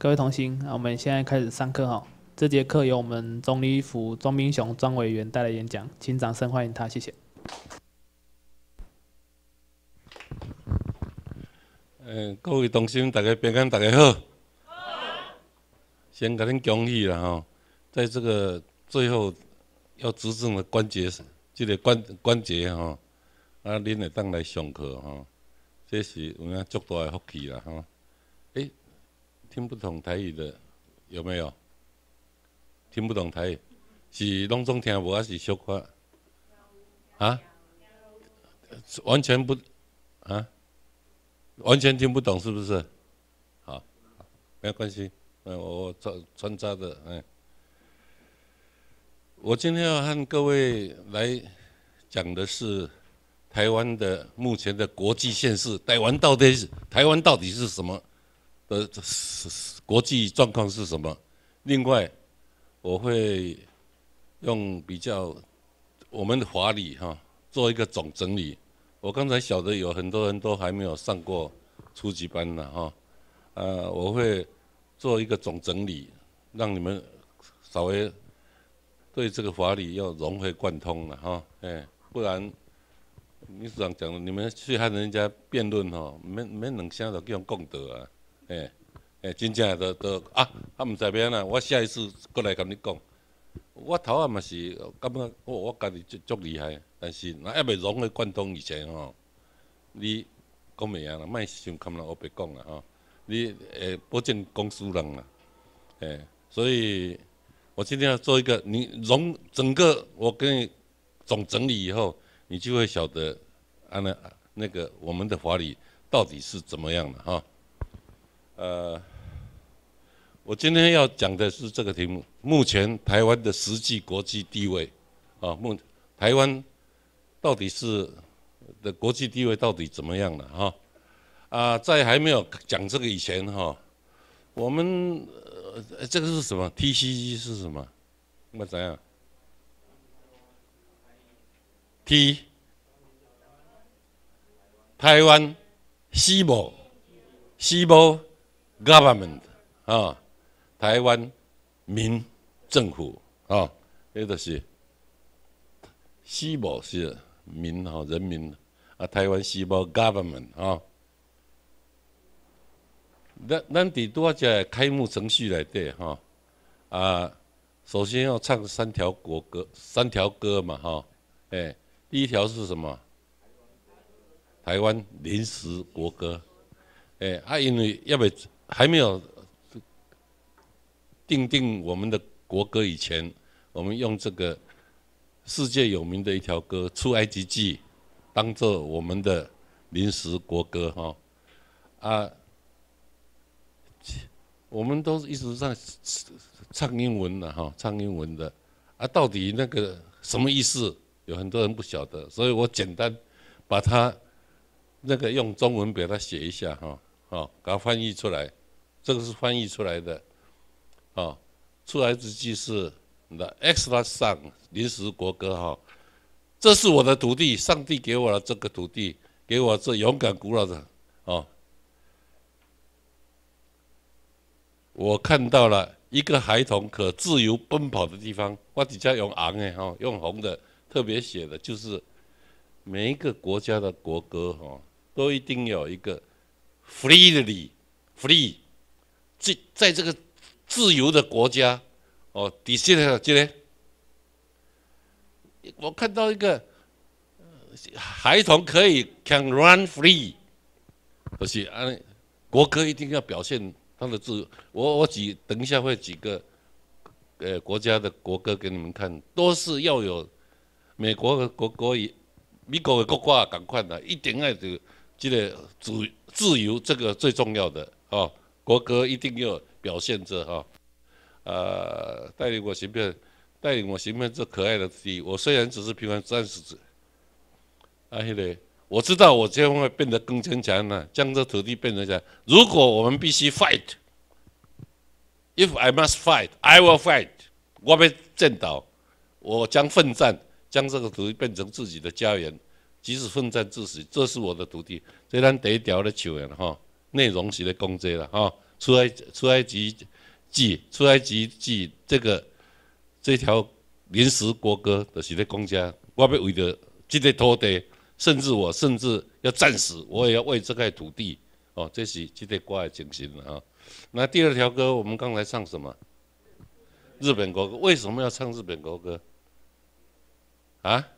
各位童心我们现在开始上课哈。这节课由我们钟理福、庄明雄、庄委员带来演讲，请掌声欢迎他，谢谢。嗯，各位童心，大家平安，大家好。好。先甲恁恭喜啦哈，在这个最后要执政的关节，这个关关节哈，啊，恁会当来上课哈，这是有影足大的福气啦哈。哎。听不懂台语的有没有？听不懂台语是拢总听无还是小块？啊？完全不啊？完全听不懂是不是？好，没有关系。嗯，我穿穿插的。嗯，我今天要和各位来讲的是台湾的目前的国际现势。台湾到底是台湾到底是什么？的是是国际状况是什么？另外，我会用比较我们的法理哈做一个总整理。我刚才晓得有很多人都还没有上过初级班呢哈，呃，我会做一个总整理，让你们稍微对这个法理要融会贯通了哈。哎，不然秘书长讲的，你们去和人家辩论哈，没没两下就叫讲德啊。诶诶，真正着都啊！啊，毋知变呐。我下一次过来跟你讲。我头啊嘛是感觉我我家己足足厉害，但是若还袂融会贯通以前吼。你讲赢啊，卖想看人我别讲啦吼。你诶，保证公司人啦，诶，所以我今天要做一个，你融整个我跟你总整理以后，你就会晓得啊那那个我们的法理到底是怎么样了哈。呃，我今天要讲的是这个题目，目前台湾的实际国际地位，啊，目台湾到底是的国际地位到底怎么样了哈？啊，在还没有讲这个以前哈，我们呃、这个是什么？TCE 是什么？那么怎样？T 台湾西部，西部。Government，啊，台湾民政府，啊，迄著是，西部是民吼人民，啊，台湾西部 Government，啊，咱咱得多些开幕程序内底吼啊，首先要唱三条国歌，三条歌嘛吼。哎，第一条是什么？台湾临时国歌，哎，啊，因为要不。还没有定定我们的国歌以前，我们用这个世界有名的一条歌《出埃及记》当做我们的临时国歌哈啊！我们都一直在唱英文的哈，唱英文的啊，到底那个什么意思？有很多人不晓得，所以我简单把它那个用中文表它写一下哈，哦，把它翻译出来。这个是翻译出来的，啊，出来之际是《那 e x t r a Song》临时国歌哈。这是我的土地，上帝给我了这个土地，给我这勇敢古老的啊。我看到了一个孩童可自由奔跑的地方。我底下用昂哎哈用红的特别写的，就是每一个国家的国歌哈，都一定有一个 freely free。这在这个自由的国家，哦，底下呢？记得，我看到一个孩童可以 can run free，不是啊？国歌一定要表现他的自。由。我我几等一下会几个，呃，国家的国歌给你们看，都是要有美国的国歌，美国的国歌啊，赶快的，一定要这个记主自由这个最重要的哦。国歌一定要表现着哈，呃，带领我行遍，带领我行遍这可爱的地。我虽然只是平凡战士子，阿黑雷，我知道我将会变得更坚强呢，将这土地变成家。如果我们必须 fight，if I must fight，I will fight。我被震倒，我将奋战，将这个土地变成自己的家园，即使奋战至死，这是我的土地，虽然得屌的球员哈。内容是咧公债啦，吼，出埃出埃及记，出埃及记这个这条临时国歌就是咧公债，我要为着，即个土地，甚至我甚至要战死，我也要为这块土地，哦，这是即个国的精神啦，啊，那第二条歌我们刚才唱什么？日本国歌，为什么要唱日本国歌？啊？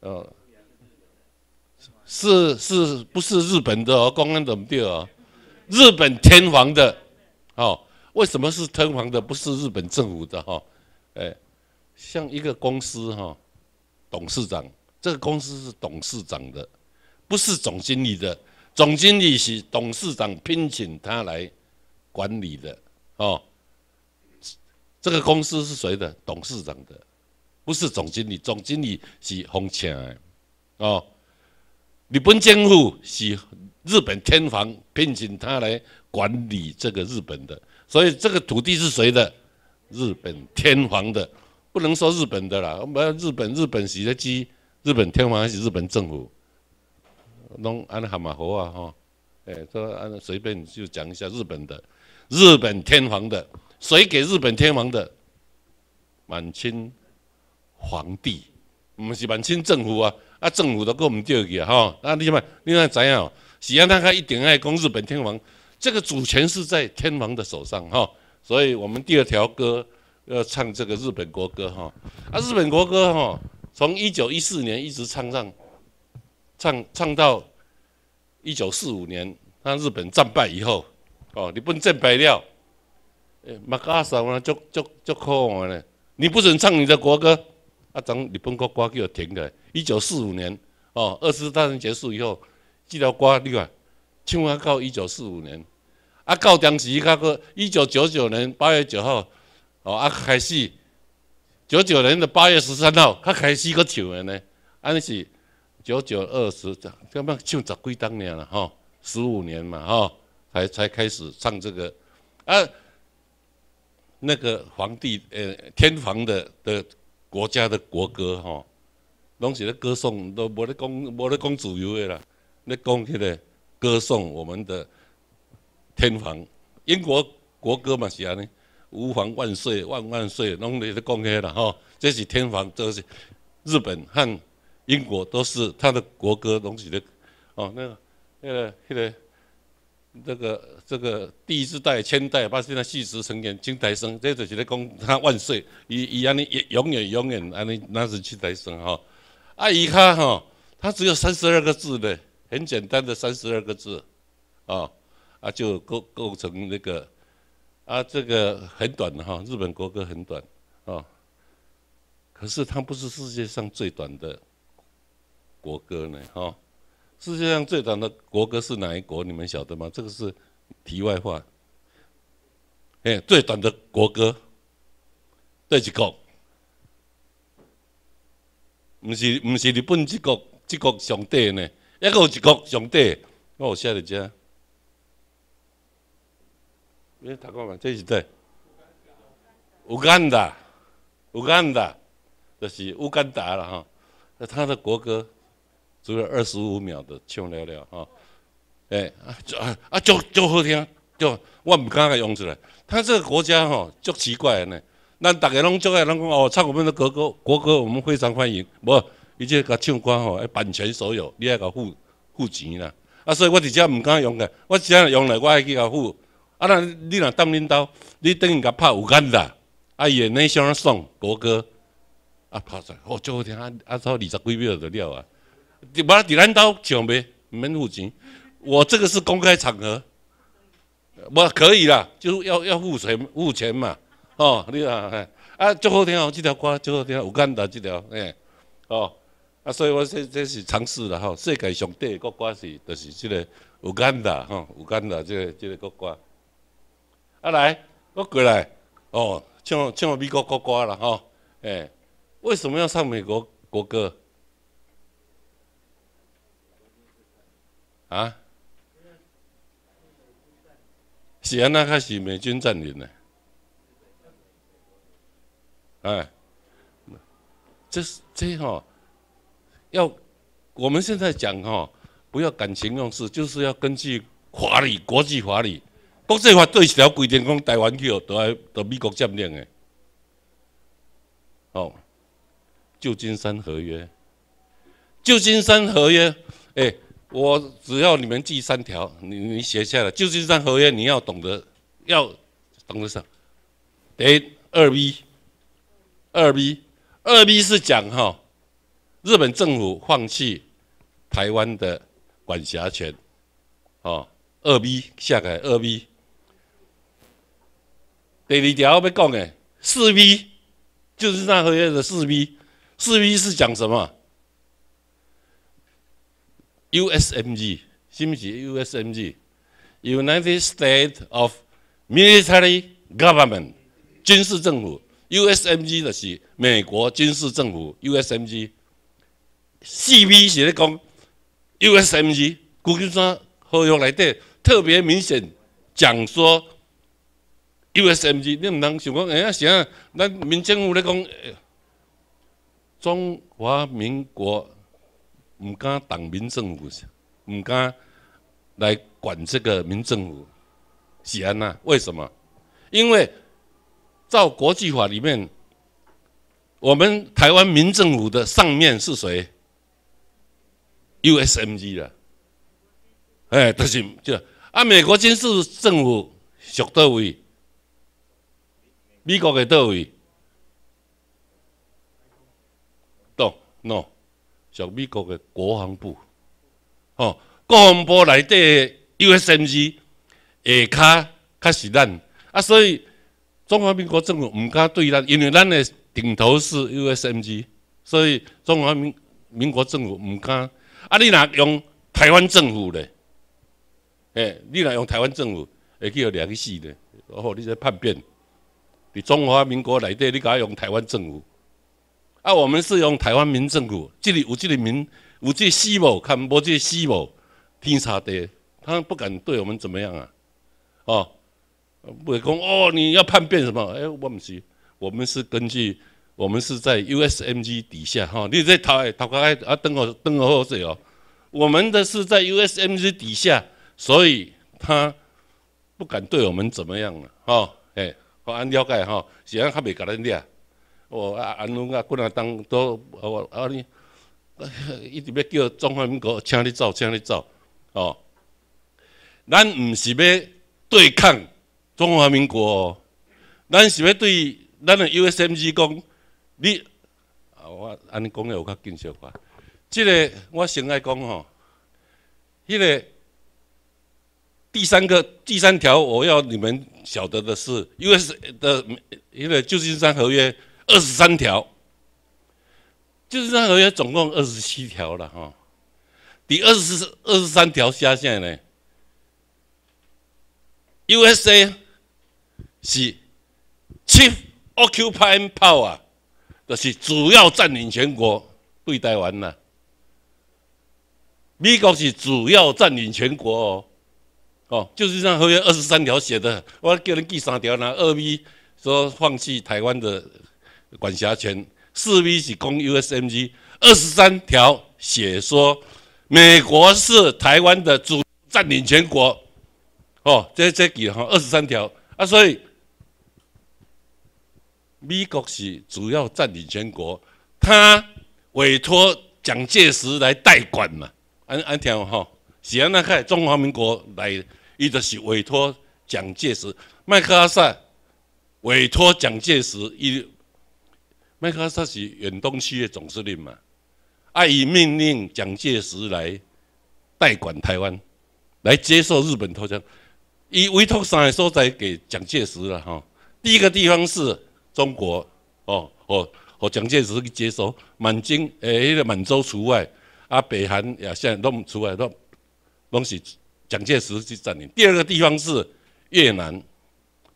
哦。是是不是日本的？哦？公安怎么地哦？日本天皇的，哦，为什么是天皇的，不是日本政府的？哈，哎，像一个公司哈，董事长，这个公司是董事长的，不是总经理的，总经理是董事长聘请他来管理的，哦，这个公司是谁的？董事长的，不是总经理，总经理是红钱，哦。你不用监护，是日本天皇聘请他来管理这个日本的，所以这个土地是谁的？日本天皇的，不能说日本的啦，我们日本日本，洗的机，日本天皇还是日本政府？弄安了哈马河啊哈，哎，说安了随便就讲一下日本的，日本天皇的，谁给日本天皇的？满清皇帝，不是满清政府啊。啊，政府都我们掉佢啊！哈，啊另外另外怎样喜羊羊大概一定爱供日本天皇，这个主权是在天皇的手上哈，所以我们第二条歌要唱这个日本国歌哈。啊，日本国歌哈，从一九一四年一直唱上，唱唱到一九四五年，那日本战败以后，哦，你不能再摆料，马加嫂呢就就就哭完了，你不准唱你的国歌。啊，从日本国歌叫停的，一九四五年哦，二次大战结束以后，这条歌你看，唱啊到一九四五年，啊到当时那个一九九九年八月九号，哦啊开始，九九年的八月十三号，他开始个的呢？安是九九二十，这么就十几当年了哈，十五年嘛哈，才才开始唱这个，啊，那个皇帝呃，天皇的的。国家的国歌哈，拢是咧歌颂，都无咧公，无咧公主游的啦，咧公迄个歌颂我们的天皇。英国国歌嘛是安尼，吾皇万岁万万岁，拢咧咧讲起啦哈。这是天皇，这是日本和英国都是他的国歌，拢起的哦那个那个迄个。这个这个第一代、千代，把现在旭日成年金台生，这都是的恭他万岁，以以安尼永远永远安尼那是金台生哈。啊，以看哈，他只有三十二个字的，很简单的三十二个字，啊啊就构构成那个啊，这个很短的哈，日本国歌很短，啊，可是它不是世界上最短的国歌呢，哈。世界上最短的国歌是哪一国？你们晓得吗？这个是题外话。哎，最短的国歌，对一国，不是不是日本？这国这国上帝呢？一个一国上短，我写得只。你读过吗？对是对，乌干达，乌干达就是乌干达了哈，那它的国歌。做个二十五秒的唱了了吼，哎啊啊啊，就就好听，就我唔敢用出来。他这个国家吼足奇怪的呢。咱大家拢足爱，拢讲哦，唱我们的国歌，国歌我们非常欢迎。无，你这甲唱歌吼，版权所有，你要甲付付钱啦。啊，所以我直接唔敢用个，我直接用来，我爱去甲付。啊，那你若当领导，你等于甲拍有干啦。啊耶，那首送国歌，啊拍出来，哦，足好听啊啊，超二十几秒就了啊。你把底单刀抢呗，没付钱。我这个是公开场合，我可以啦，就是要要付钱付钱嘛。哦，你啊，哎，啊，最后听哦，这条歌最后听，有干的这条，哎，哦，啊，所以我说这是尝试了哈。世界上一个歌是就是这个有干的哈，有干的这这个国歌。啊来，我过来，哦，唱唱美国国歌了哈，哎，为什么要唱美国国歌？啊，是安那开始美军占领嘞，哎，这是这吼，要我们现在讲哈，不要感情用事，就是要根据法律，国际法律，国际法对条规定，讲台湾去哦，都爱都美国占领的，哦，旧金山合约，旧金山合约，哎。我只要你们记三条，你你写下来，就是这合约你要懂得，要懂得什？得二 b，二 b，二 b 是讲哈，日本政府放弃台湾的管辖权，哦，二 b 下个二 b。第二条要讲的四 b，就是这合约的四 b，四 b 是讲什么？USMG，是不是 u s m g u n i t e d States of Military Government，军事政府。USMG 的是美国军事政府。USMG，CV 是咧讲 USMG，旧金山合约内底特别明显讲说 USMG，你唔能想讲哎呀啥，咱民政府咧讲中华民国。唔敢党民政府，唔敢来管这个民政府，是安那？为什么？因为照国际法里面，我们台湾民政府的上面是谁？USMG 啦，哎，就是就啊，美国军事政府属到位，美国的到位，懂 no。小美国的国防部，哦，国防部内底 USMG 下骹较是咱，啊，所以中华民国政府毋敢对咱，因为咱的顶头是 USMG，所以中华民民国政府毋敢。啊，你若用台湾政府咧，诶，你若用台湾政府，会去互掠去死咧，哦你这叛变，伫中华民国内底，你敢用台湾政府？啊，我们是用台湾民政府，这里有这里民，有这西某看无这西某，天杀的，他不敢对我们怎么样啊？哦，不会讲哦，你要叛变什么？哎，我们是，我们是根据，我们是在 u s m g 底下哈，你在逃哎，逃开开啊，登河登河河水哦，我们的是在 u s m g 底下，所以他不敢对我们怎么样啊？哦，哎，我按了解哈，是安还没甲咱掠。哦啊！安尼啊，军人当都哦啊你，一直要叫中华民国，请你走，请你走哦。咱毋是要对抗中华民国，哦，咱是要对咱的 USMG 讲，你啊，我安尼讲的有较紧俗化。即个我先来讲吼，迄个第三个第三条，我要你们晓得的是 US 的，迄个旧金山合约。二十三条，就是那合约总共二十七条了哈。第二十、二十三条下线呢，USA 是 chief occupying power，就是主要占领全国。对待完了，美国是主要占领全国哦。哦，就是那合约二十三条写的，我叫人记三条呢，二 B 说放弃台湾的。管辖权，四 V 是公 USMG 二十三条写说，美国是台湾的主占领全国，哦，这这几哈二十三条啊，所以美国是主要占领全国，他委托蒋介石来代管嘛，安安听哈，是安纳克中华民国来，一直是委托蒋介石，麦克阿瑟委托蒋介石一。麦克阿瑟是远东区的总司令嘛？啊，以命令蒋介石来代管台湾，来接受日本投降，以委托三所在给蒋介石了哈。第一个地方是中国，哦哦哦，蒋介石去接收满京，诶，那个满洲除外，啊，北韩也现在弄出来，都拢是蒋介石去占领。第二个地方是越南，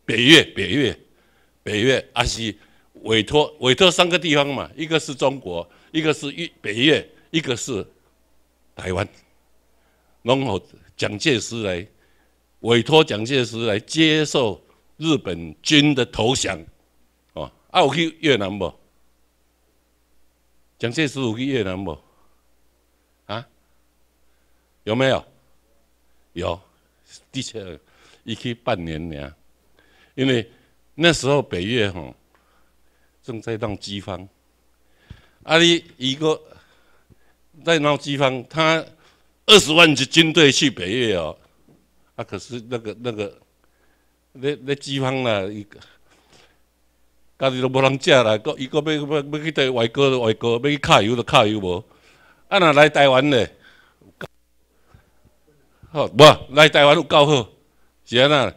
北越，北越，北越，啊西。委托委托三个地方嘛，一个是中国，一个是越北越，一个是台湾。然后蒋介石来委托蒋介石来接受日本军的投降，哦，啊我去越南不？蒋介石我去越南不？啊，有没有？有，的确，一去半年呢。因为那时候北越哈。正在闹饥荒，啊，你一个在闹饥荒，他二十万支军队去北越哦，啊可是那个那个，那那饥荒呐一个，家里都无人嫁来，个一个要要要去对外国外国，要去卡油都卡油无，啊那来台湾呢？好无来台湾有够好，是现在。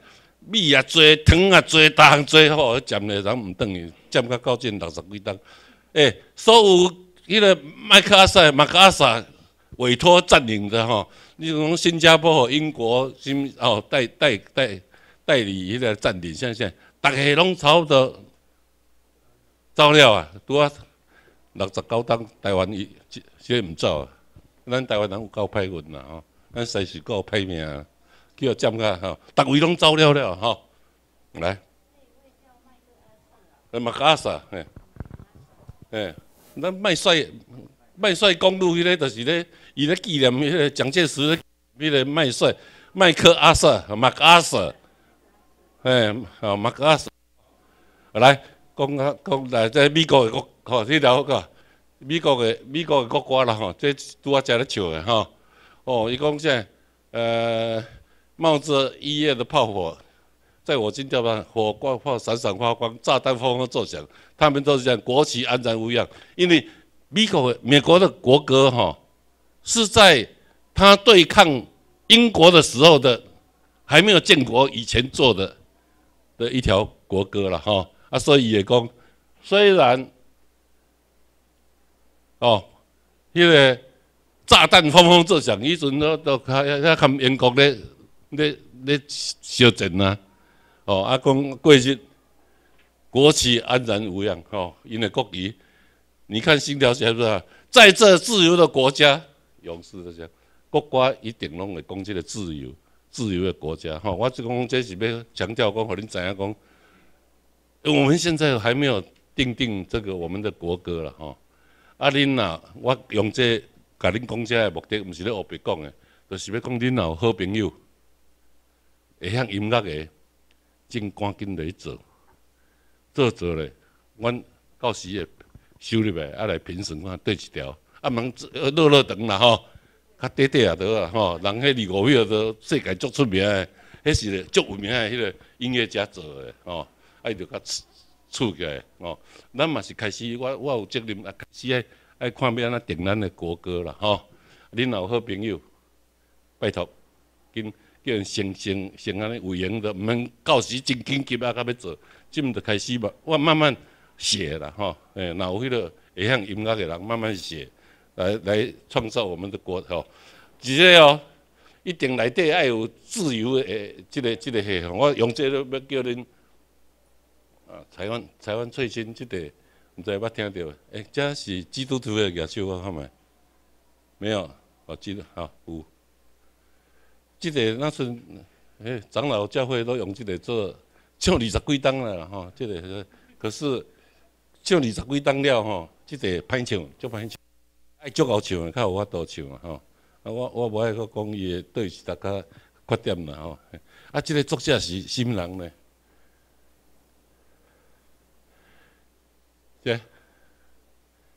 米也多，糖也多，逐项多吼，占嘞人毋转于占到到阵六十几单。欸，所有迄个麦克阿瑟，麦克阿瑟委托占领的吼，你讲新加坡、英国、物哦代代代代理迄个占领，啥啥，逐个拢差不多走了啊。拄啊六十九单台湾伊即个毋走啊，咱台湾人有够歹运啊吼，咱世事够歹命啊。要占个吼，逐位拢走了了吼，来，麦克阿瑟，哎，哎，咱麦帅，麦帅公路迄个就是咧，伊咧纪念蒋介石，迄个麦帅，麦克阿瑟，麦克阿瑟，哎，哦，麦克阿瑟，来，讲啊，讲，来在美国国国听到个，美国的美国的国歌啦吼，即拄啊在咧唱的哈，哦，伊讲啥，呃。冒着一夜的炮火，在我军碉堡，火光炮闪闪发光，炸弹轰轰作响。他们都是讲国旗安然无恙，因为美国美国的国歌哈是在他对抗英国的时候的，还没有建国以前做的的一条国歌了哈。啊，所以也讲虽然哦，那为炸弹轰轰作响，一直都都看要看英国的。你、你烧尽啊！哦，啊讲过日国旗安然无恙，吼，因为国旗，你看《星条旗》是不是啊？在这自由的国家，勇士的家，国家一定弄会攻击的自由，自由的国家，吼。我只讲这是要强调讲互恁怎样讲。我们现在还没有定定这个我们的国歌了，吼。啊，恁呐，我用这甲恁讲遮个目的，毋是咧学别讲的，就是要讲恁啊有好朋友。会向音乐的真赶紧来做，做做咧，阮到时会收入来，啊来评审看对一条，啊莫乐乐长啦吼，较短短也得啊吼，人迄李五一都世界足出名诶，迄是足有名诶，迄个音乐家做诶吼，爱著较出个吼，咱嘛是开始，我我有责任啊，开始爱爱看要安怎定咱诶国歌啦吼，您有好朋友，拜托，跟。叫人先先先安尼有闲着，毋免到时真紧急啊！甲要做，即毋着开始嘛？我慢慢写啦吼，诶，若有迄落会向音乐的人慢慢写，来来创造我们的国吼。即个哦，一定内底要有自由诶，即个即个系吼。我用这个要叫恁啊，台湾台湾最新即个，毋知捌听着，诶，这是基督徒的耶稣我好唔没有，我记得好有。即个那时，诶，长老教会都用即个做唱二十几档了吼。即个可是唱二十几档了吼，即个歹唱，足歹唱，爱足好唱诶，较有法多唱嘛吼。啊，我我无爱去讲伊的，对大家缺点啦吼。啊，即个作家是新人咧，对，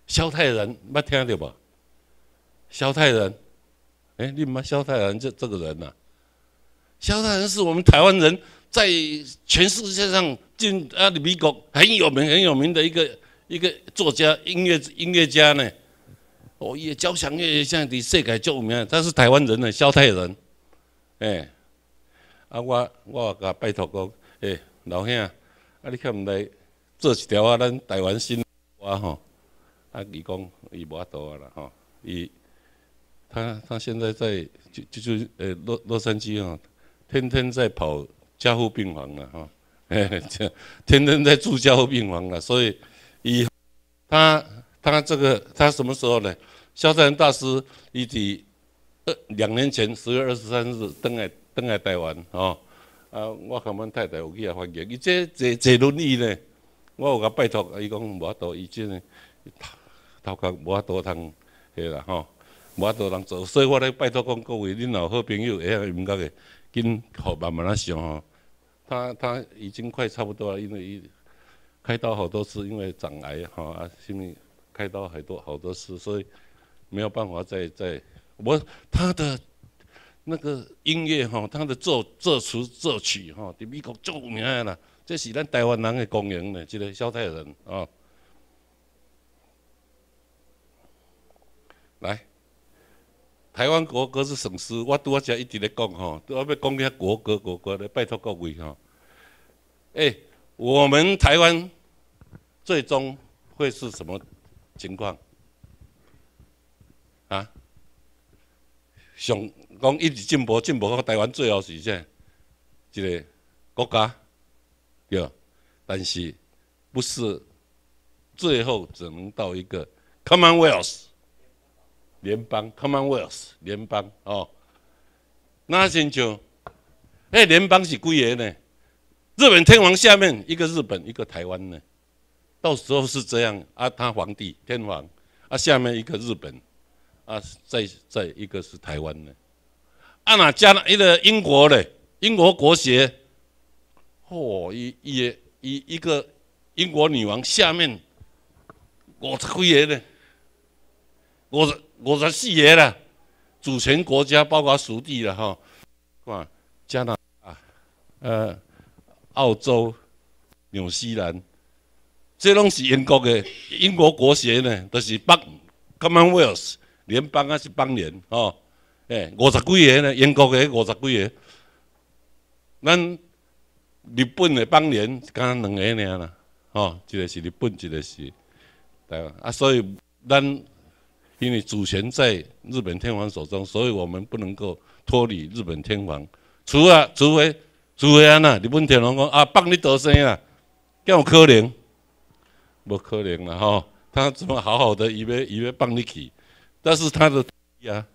萧太仁，捌听到无？萧太仁。哎，你妈萧泰然这这个人呐，萧泰然是我们台湾人在全世界上进阿里国很有名很有名的一个一个作家、音乐音乐家呢。哦，也交响乐现在比世界著名，他是台湾人呢，萧泰然。哎，啊我我甲拜托过，哎老兄，啊你克来做一条啊咱台湾新歌吼，啊伊讲伊无啊啦吼，伊。他他现在在就就就呃洛洛杉矶啊，天天在跑加护病房了哈，天天在住加护病房了。所以以他他这个他什么时候呢？萧山大师已经二两年前十月二十三日登来登来台湾哦。啊，我感阮太太有去来欢迎。伊这这这轮椅呢，我有甲拜托，伊讲无阿多，伊真头头壳无阿多通嘿啦吼。无啊多人做，所以我咧拜托讲各位恁老好朋友，会晓音乐的，紧，好慢慢啊想吼。他他已经快差不多了，因为伊开刀好多次，因为长癌吼啊，心里开刀很多好多次，所以没有办法再再我他的那个音乐吼，他的作作词作曲吼，在美国著名啦，这是咱台湾人的光荣呢，这个小太仁啊，来。台湾国歌是省诗，我拄我一直咧讲吼，都要讲一国歌国歌咧，拜托各位吼。哎，我们台湾最终会是什么情况？啊？想讲一直进步进步，到台湾最后实现一个国家，对，但是不是最后只能到一个 Commonwealth？联邦，Come on w 联邦哦。那先就，哎，联邦是归个呢？日本天皇下面一个日本，一个台湾呢。到时候是这样，啊，他皇帝天皇，啊，下面一个日本，啊，再再一个是台湾呢。啊，那加拿一个英国嘞，英国国协，嚯，一一一一个英国女王下面，我是几爷呢？我是。五十四个啦，主权国家包括属地啦，吼，看加拿大、呃、澳洲、纽西兰，这拢是英国的英国国协呢，都是北 Commonwealth 联邦还是邦联，吼，诶，五十几个呢，英国的五十几个，咱日本的邦联敢仅两个尔啦，吼，一个是日本，一个是台湾，啊，所以咱。因为主权在日本天皇手中，所以我们不能够脱离日本天皇。除了，除非，除非安呐，日本天皇讲啊，帮你得生啊，叫可怜，不可怜了哈。他怎么好好的以为以为帮你起，但是他的啊，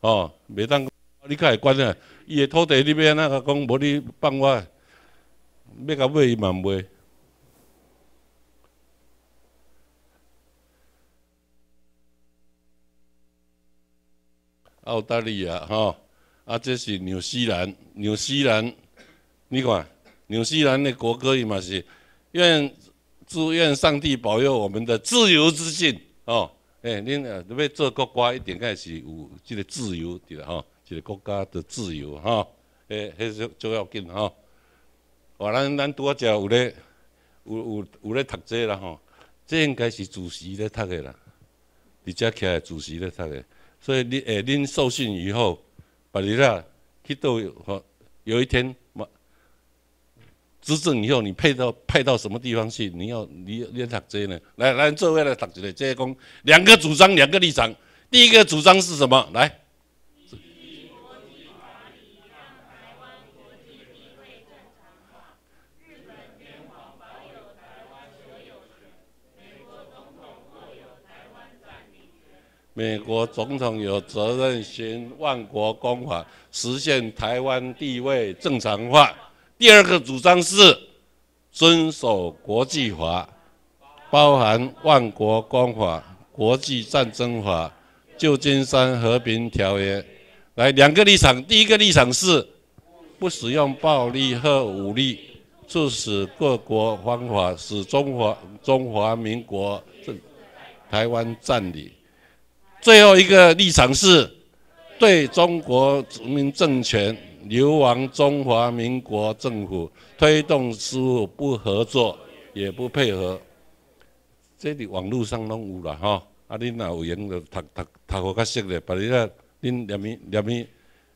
哦，袂当你靠海关了，伊的土地你那个讲无你帮我，要个买伊嘛袂。澳大利亚哈，啊，这是纽西兰，纽西兰，你看，纽西兰的国歌伊嘛是愿祝愿上帝保佑我们的自由之心哦，哎，恁要做国家一点开始，有这个自由对啦哈，这个国家的自由哈，哎，迄是最要紧哈，哇，咱咱多只有咧有有有咧读这啦吼，这应该是主席咧读的啦，伫这起来主席咧读的。所以，你诶，您受训以后，把你啦，去到有有一天嘛，执政以后，你派到派到什么地方去，你要你你这接呢？来来，坐位来，一家这个工。两个主张，两个立场。第一个主张是什么？来。美国总统有责任行万国公法，实现台湾地位正常化。第二个主张是遵守国际法，包含万国公法、国际战争法、旧金山和平条约。来，两个立场。第一个立场是不使用暴力和武力，促使各国方法使中华中华民国正台湾占领。最后一个立场是，对中国殖民政权、流亡中华民国政府推动事务不合作，也不配合。这里网络上弄有了哈，啊，恁哪有缘的，读读读得较熟的，把人家恁两名两名，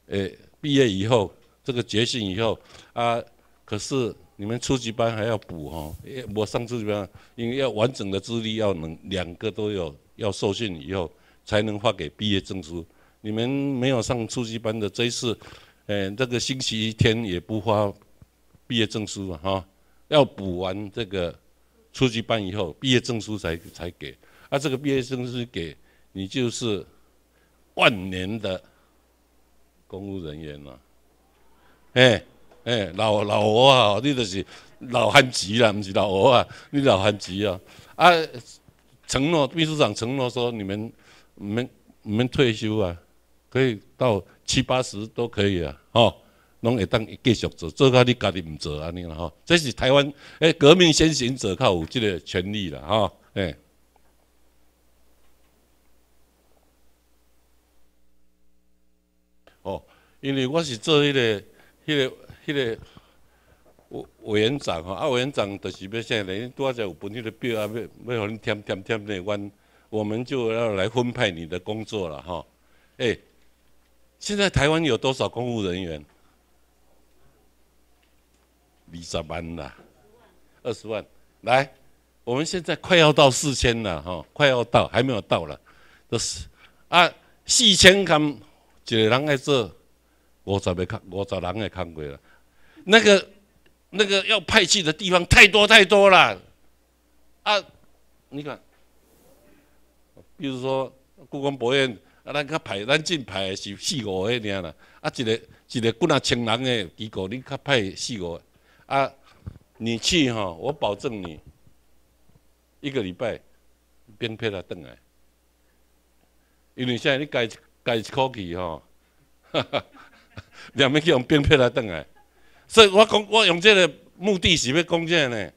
诶，毕业以后这个决心以后啊，可是你们初级班还要补哈，我上次怎么样？因为要完整的资历，要能两个都有，要受训以后。才能发给毕业证书。你们没有上初级班的这一次，呃，这个星期一天也不发毕业证书啊，哈，要补完这个初级班以后，毕业证书才才给。啊，这个毕业证书给你就是万年的公务人员了，哎哎，老老鹅啊，你就是老汉级了，你是老鹅啊，你老汉级啊。啊，承诺秘书长承诺说你们。唔免唔免退休啊，可以到七八十都可以啊，吼，拢会当继续做，做到你家己毋做安尼啦吼。这是台湾诶，革命先行者较有这个权利了吼，诶。哦，因为我是做迄个、迄个、迄个委委员长吼，啊委员长就是要啥呢？拄仔才有本迄个表啊，要要互恁填填填内湾。我们就要来分派你的工作了哈，哎，现在台湾有多少公务人员？二十万呐，二十万，来，我们现在快要到四千了哈，快要到，还没有到了，都是啊，四千工，一个人来做五十个看，五十人也看过了。那个那个要派去的地方太多太多了，啊，你看。就是说，故宫博物院啊，咱较排，咱进排是四五个尔啦。啊，一个一个近啊千人诶机构，你较歹四五。啊，你去吼，我保证你一个礼拜变漂来登来，因为现在你改改一口气吼，哈哈，两面去用变漂来登来。所以我讲，我用这个目的是要讲个呢？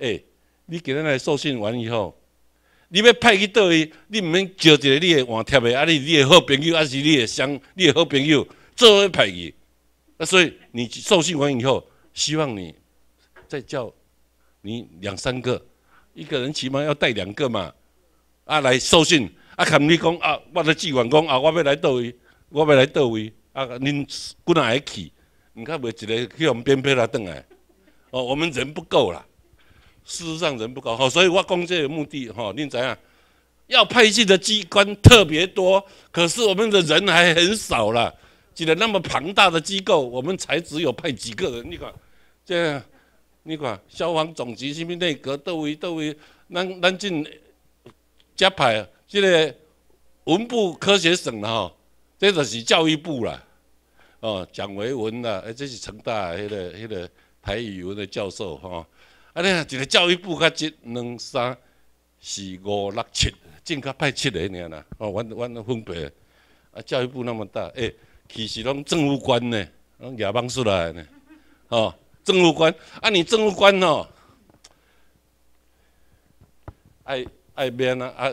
哎，你给咱来受训完以后。你要派去到位，你毋免招一个你的换贴的，啊你你的好朋友，还是你的相你的好朋友做伙派去，啊所以你受训完以后，希望你再叫你两三个，一个人起码要带两个嘛，啊来受训，啊看你讲啊，我的志愿讲啊，我要来到位，我要来到位，啊恁几会去？毋该袂一个去用编配来等来？哦我们人不够啦。事实上，人不够好，所以挖空这个目的哈，另怎样？要派去的机关特别多，可是我们的人还很少了。记得那么庞大的机构，我们才只有派几个人。你看，这，你看，消防总局是不内阁？都为都为，南南京，加派这个文部科学省的哈，这个是教育部啦。哦，蒋维文啦，哎，这是成大那个那个台语文的教授哈。啊，你啊，一个教育部甲一两三四五六七，正甲歹七个尔呐。哦，阮阮分别啊，教育部那么大，诶，其实拢政务官呢，拢野帮出来呢。哦，政务官，啊，你政务官哦，爱爱免啊，啊，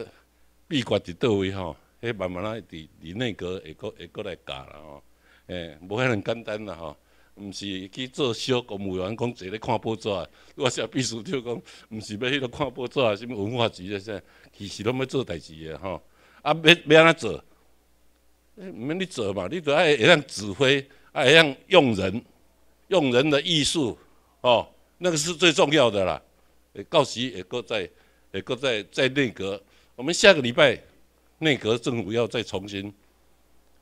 闭关伫倒位吼，迄慢慢啊，伫伫内阁会搁会搁来教啦吼。诶，无遐尼简单啦吼。毋是去做小公务员，讲坐咧看报纸。我是秘书长讲，毋是要迄个看报纸啊？什么文化局的些，其实拢要做代志的吼。啊，要要安怎做，唔免你做嘛，你都爱会样指挥，爱会样用人，用人的艺术哦，那个是最重要的啦。到时也搁在，也搁在在内阁。我们下个礼拜内阁政府要再重新，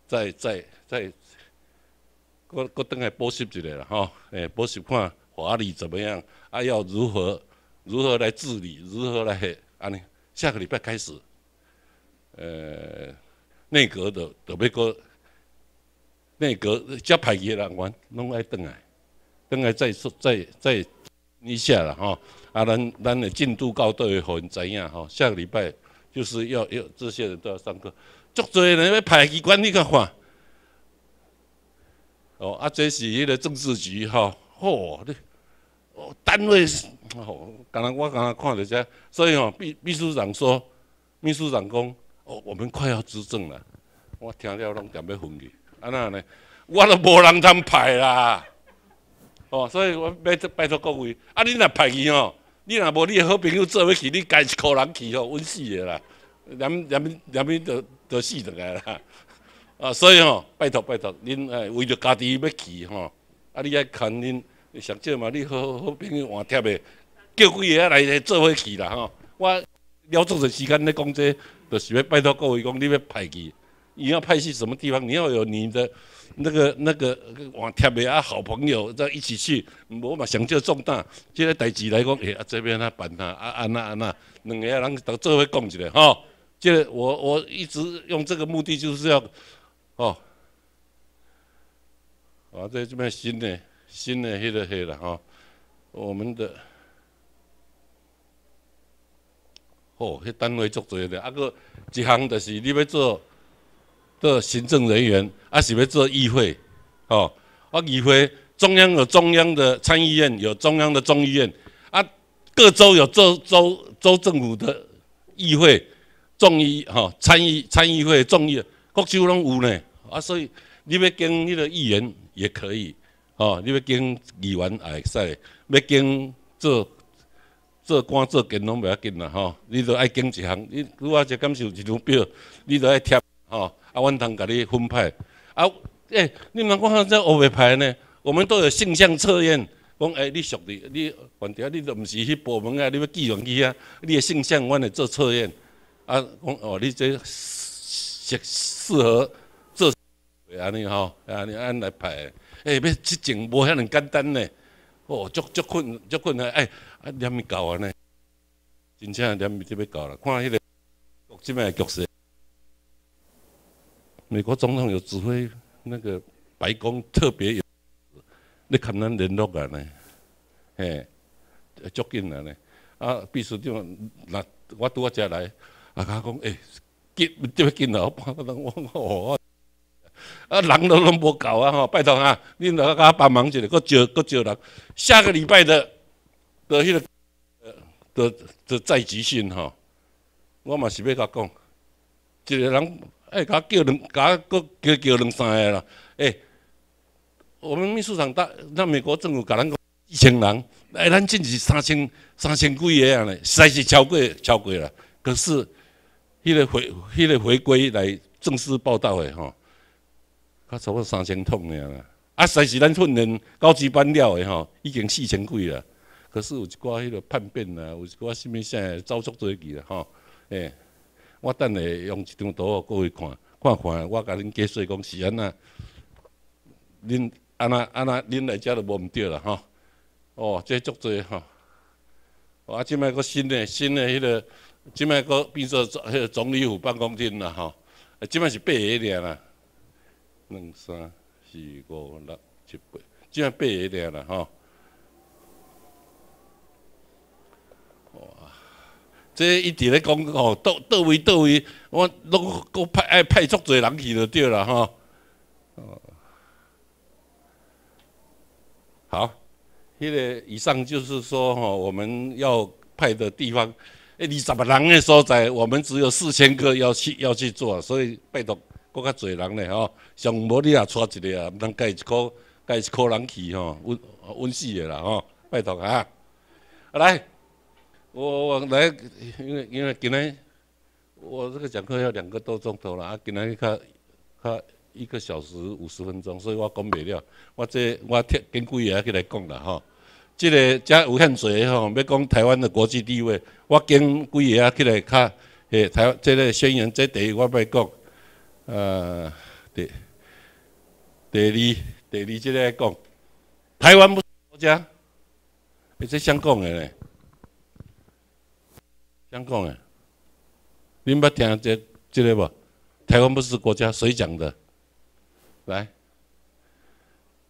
再再再。各各等下补习一下啦，吼，诶，补习看华理怎么样，啊，要如何如何来治理，如何来安尼？下个礼拜开始，呃，内阁的特别个内阁派排个人员拢来等下，等下再再再一下啦，吼，啊，咱咱的进度交代会好，你知影哈？下个礼拜就是要要这些人都要上课，足多人要排级管理去看。哦，啊，这是迄个政治局吼，吼，你哦单位，哦，刚若我刚若看到这，所以哦，秘秘书长说，秘书长讲，哦，我们快要执政了，我听了拢点要昏去，安那呢？我都无人通派啦，哦，所以我拜托拜托各位，啊，你若派去哦，你若无你的好朋友做要去，你家一孤人去吼，阮死的啦，连连连边两边得死两个啦。啊，所以吼，拜托拜托，恁哎为着家己要去吼，啊，你爱牵恁上少嘛，你好好朋友换贴的，叫几个来做伙去啦吼。我了足多时间在讲这，就是要拜托各位讲，你要派去，你要派去什么地方？你要有你的那个那个换贴的啊，好朋友在一起去，我嘛上少重大，叫个代志来讲，啊这边啊办啊，啊安那安那，两个人都做伙讲一下吼。这我我一直用这个目的就是要。哦，啊，这这边新的新嘞，黑个黑的哈。我们的，哦，迄单位做作业的，啊，个，一行就是你要做做行政人员，啊，是要做议会，哦，啊，议会，中央有中央的参议院，有中央的众议院，啊，各州有州州州政府的议会、众议哈、参议参议会、众议，各州拢有呢。啊，所以你要跟那个议员也可以，哦，你要跟议员也使，要跟做做官做跟拢袂要紧啦，吼！你着爱跟一项，你如果只感受一种，表，你着爱贴，吼！啊，阮通甲你分派。啊，诶，你毋通讲只乌袂歹呢？我们都有性向测验，讲诶，你属于你，反正你着毋是去部门啊，你要记上去啊。你个性向，阮会做测验，啊，讲哦，你这适适合。会安尼吼，安尼安来排。诶，要即种无遐尼简单呢，哦，足足困足困诶、啊，阿点咪搞啊呢？真正点咪就要搞了，看迄个国际面局势。美国总统有指挥那个白宫特别，你看咱联络啊呢？嘿，足紧啊呢？啊，秘书长，那我拄我遮来，啊，卡讲，诶，急，即要紧啊，我我我。啊，人都拢无够啊！吼，拜托啊，你那个帮忙一下，个招，个招人。下个礼拜的，的个，呃，的的再集训吼。我嘛是要甲讲，一个人，哎，甲叫两，甲，搁叫叫两三个啦。诶，我们秘书长大，那美国政府甲咱讲一千人，哎，咱真是三千三千几个啊呢实在是超过超过啦。可是，迄个回，迄个回归来正式报道的吼。较差不多三千桶尔啦，啊实是咱训练高级班了的吼，已经四千几啦。可是有一寡迄个叛变啦，有一寡什物啥，遭足多去啦吼。诶，我等下用一张图哦，各位看，看看我甲恁解释讲是安那，恁安那安那恁来遮都无毋对啦吼。哦，这足多吼。啊，即摆个新诶新诶迄个，即摆个变做迄个总理府办公厅啦吼，啊，即摆是八诶尔啦。两三四五六七八，只按八个点啦吼。哇，啊，这伊在咧讲吼，到到位到位，我拢够派爱派足侪人去就对啦吼。哦，好，迄个以上就是说吼，我们要派的地方。哎，你怎么人咧所在？我们只有四千个要去要去做，所以拜托搁较济人咧吼，上无你也带一个啊，毋通家一箍家一箍人去吼，稳、稳死个啦吼，拜托哈。来，我我来，因为因为今日我这个讲课要两个多钟头啦，啊，今日较较一个小时五十分钟，所以我讲袂了，我这我听几几个起来讲啦吼。即个遮有限济吼，要讲台湾的国际地位，我跟几个啊起来较，诶，台湾即个宣言，即一我欲讲。呃，第第二第二，即个讲，台湾不是国家，你只香港的呢？香港的，您冇听这即个无？台湾不是国家，谁讲的？来，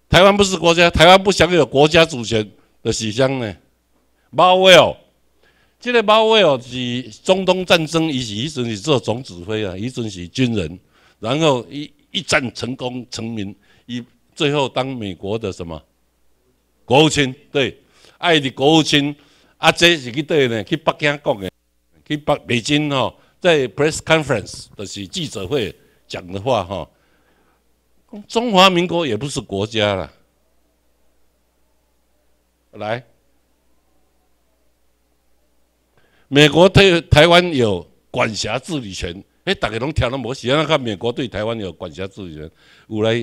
台湾不是国家，台湾不享有国家主权的主张呢？包威哦，即个包威哦是中东战争以是伊阵是做总指挥啊，伊阵是军人。然后一一战成功成名，一最后当美国的什么国务卿？对，爱的国务卿啊，这是去对呢，去北京讲的，去北北京哈，在 press conference 就是记者会讲的话哈，中华民国也不是国家了。来，美国对台湾有管辖治理权。哎，大家拢听拢无事，啊！看美国对台湾有管辖主权，有来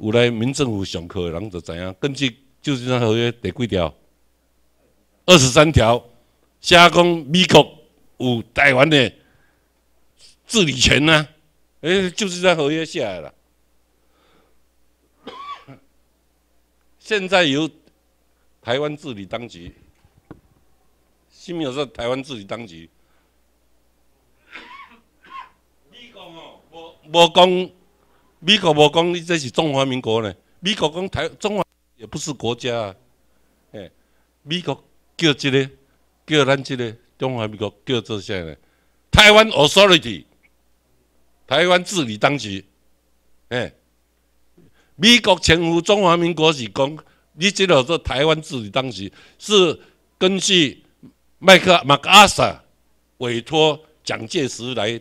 有来，民政府上课的人就知影。根据《旧金山合约》第几条？二十三条，写讲美国有台湾的治理权呐。哎，旧金山合约下来了。现在由台湾治理当局，是不说台湾治理当局？无讲美国无讲你这是中华民国呢？美国讲台中华也不是国家啊！哎，美国叫这个叫咱这个中华民国叫做啥呢？台湾 authority，台湾治理当局。哎，美国称呼中华民国是讲你这个做台湾治理当局是根据麦克麦克阿瑟委托蒋介石来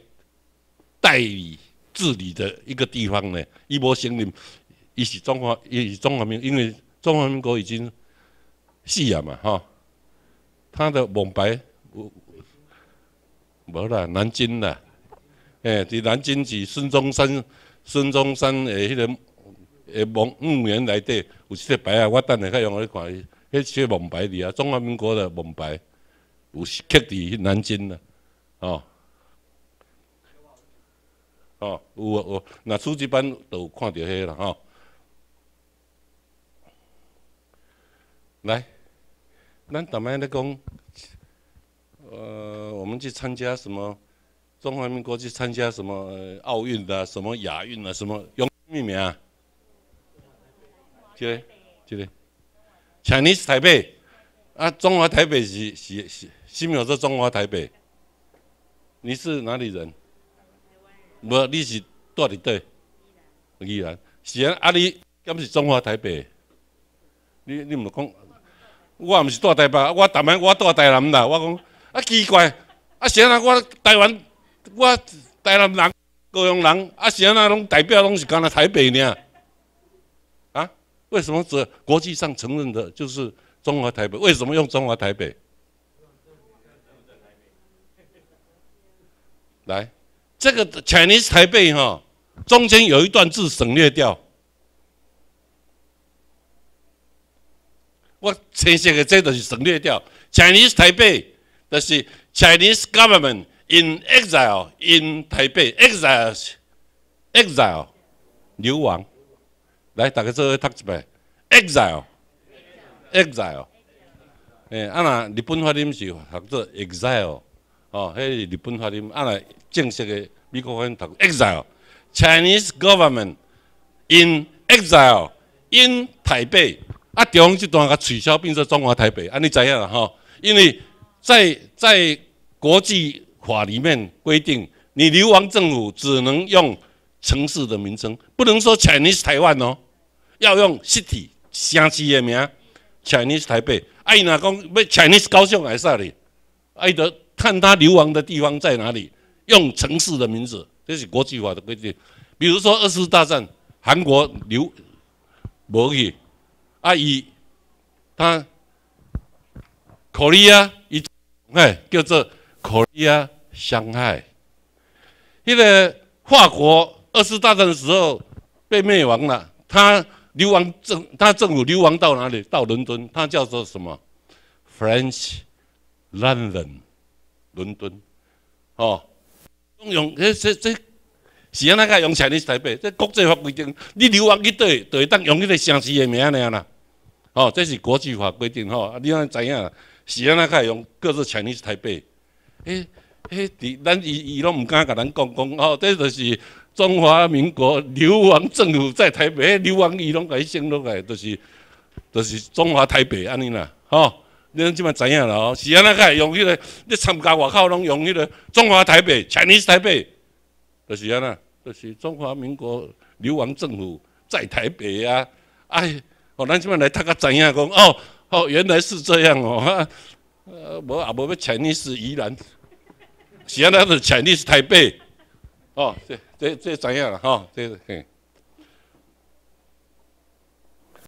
代理。治理的一个地方呢，一波人民，伊是中华，伊是中华民，因为中华民国已经死啊嘛，哈，他的墓碑无，无啦，南京啦，哎，伫南京是孙中山，孙中山的迄个，诶墓墓园内底有一块碑啊，我等下较用我去看，迄些块墓碑里啊，中华民国的墓白，有刻伫南京的，哦。哦，有有，那初级班都有看到迄个啦吼。来，那逐摆来讲，呃，我们去参加什么？中华民国去参加什么奥运啦？什么亚运啦？什么？用什么名啊？就谁？Chinese 台北啊，中华台北是是是，新苗是中华台北。你是哪里人？无，你是住伫底？依然，是啊，啊你毋是中华台北，你你唔讲，我毋是住台北，我逐摆我住台南啦。我讲啊奇怪，啊安怎我台湾，我台南人高雄人，啊安怎拢代表拢是干若台北呢？啊？为什么说国际上承认的就是中华台北？为什么用中华台北？来。这个 Chinese 台北哈，中间有一段字省略掉，我呈现的这都是省略掉。Chinese 台北就是 Chinese government in exile in 台北，exile，exile，流亡。来，大家稍微读一遍，exile，exile。哎，啊那日本发音是读作 exile。哦，迄是日本法音，按来正式的美国法音读。Exile Chinese government in exile in 台北啊，中鱼这段甲取消变做中华台北，啊，尼知影啦，吼？因为在在国际法里面规定，你流亡政府只能用城市的名称，不能说 Chinese 台湾哦，要用 city 市的名 Chinese 台北。啊，伊若讲要 Chinese 高雄还是啥哩？伊得。看他流亡的地方在哪里，用城市的名字，这是国际法的规定。比如说，二次大战，韩国流，摩尔，阿伊，他，考利亚，哎叫做考利亚伤害。因为法国二次大战的时候被灭亡了，他流亡政，他政府流亡到哪里？到伦敦，他叫做什么？French London。伦敦，吼，用这这这，是安那个用 Chinese 台北，这国际法规定，你流亡去对，就当用一个城市诶名尔啦，吼，这是国际法规定吼，啊，你要知影，是安那个用各自 Chinese 台北，诶诶，咱伊伊拢毋敢甲咱讲讲，吼，这就是中华民国流亡政府在台北，流亡伊拢甲伊升落来，就是就是中华台北安尼啦，吼。恁即嘛知影了，哦，是安那个用迄个，你参加外口拢用迄个中华台北、Chinese 台北，就是安那，就是中华民国流亡政府在台北啊！哎，哦，咱即嘛来他家知影讲哦，哦，原来是这样哦！啊、呃，无啊，无要 Chinese 宜兰，是安那的 Chinese 台北。哦，这这这知影了哈，这嘿，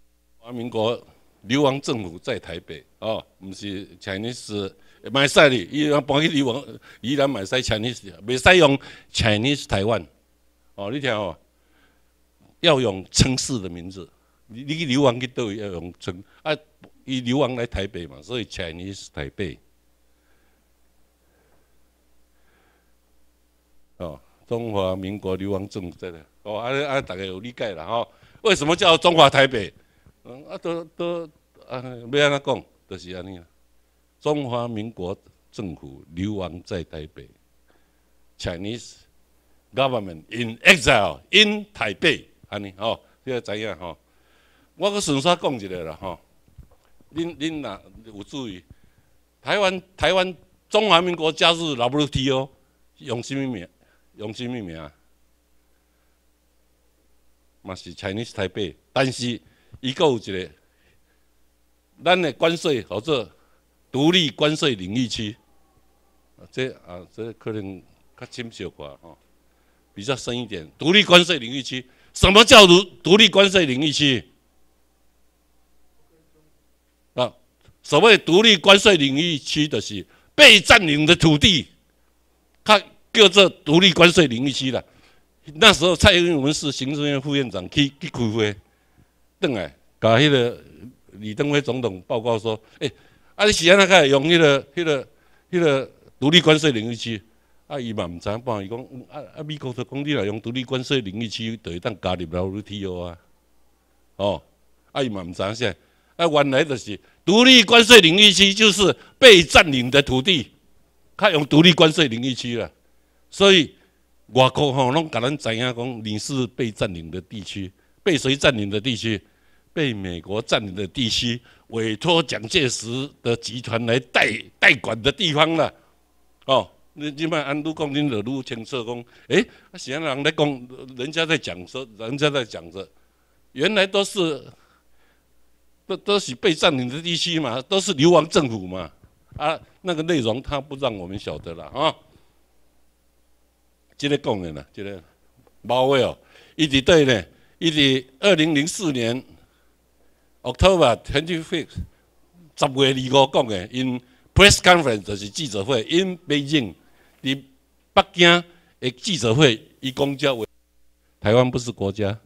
中华民国。流亡政府在台北哦，毋是 Chinese，唔使哩，伊搬去流亡，伊来唔使 Chinese，未使用 Chinese 台湾哦，你听哦，要用城市的名字，你去流亡去倒要用城，啊，伊流亡来台北嘛，所以 Chinese 台北哦，中华民国流亡政府在的哦，啊啊，大概有理解了哦，为什么叫中华台北？嗯，啊，都都啊，要安怎讲？就是安尼啊。中华民国政府流亡在台北，Chinese government in exile in 台北，安尼吼，你要知影吼。我阁顺续讲一个啦吼。恁恁呐，有注意台湾台湾中华民国加入 WTO 用什么名？用什么名啊？嘛是 Chinese 台北，但是。一个有一个，咱的关税合作独立关税领域区，啊，这啊这可能较深小寡哦，比较深一点。独立关税领域区，什么叫独独立关税领域区？啊，所谓独立关税领域区就是被占领的土地，它叫做独立关税领域区的。那时候蔡英文是行政院副院长，去去开会。邓来，甲迄个李登辉总统报告说，诶，啊，你喜安那个用迄个、迄个、迄个独立关税领域区，啊，伊嘛唔咋办？伊讲，啊啊，美国就讲你来用独立关税领域区，就当加入 w T O 啊，哦，啊，伊嘛毋知现，啊，原来就是独立关税领域区就是被占领的土地，他用独立关税领域区了，所以外国吼拢甲咱知影讲你是被占领的地区。被谁占领的地区？被美国占领的地区，委托蒋介石的集团来代代管的地方了。哦，你你们安都共军的陆清社工，哎，现显然在讲，人家在讲说，人家在讲着，原来都是都都是被占领的地区嘛，都是流亡政府嘛。啊，那个内容他不让我们晓得了啊。今天讲的呢，今天毛话哦，一直对呢。伊伫二零零四年 October twenty fifth 十月二号讲嘅，in press conference 就是记者会，in Beijing，伫北京的记者会，伊讲叫台湾不是国家，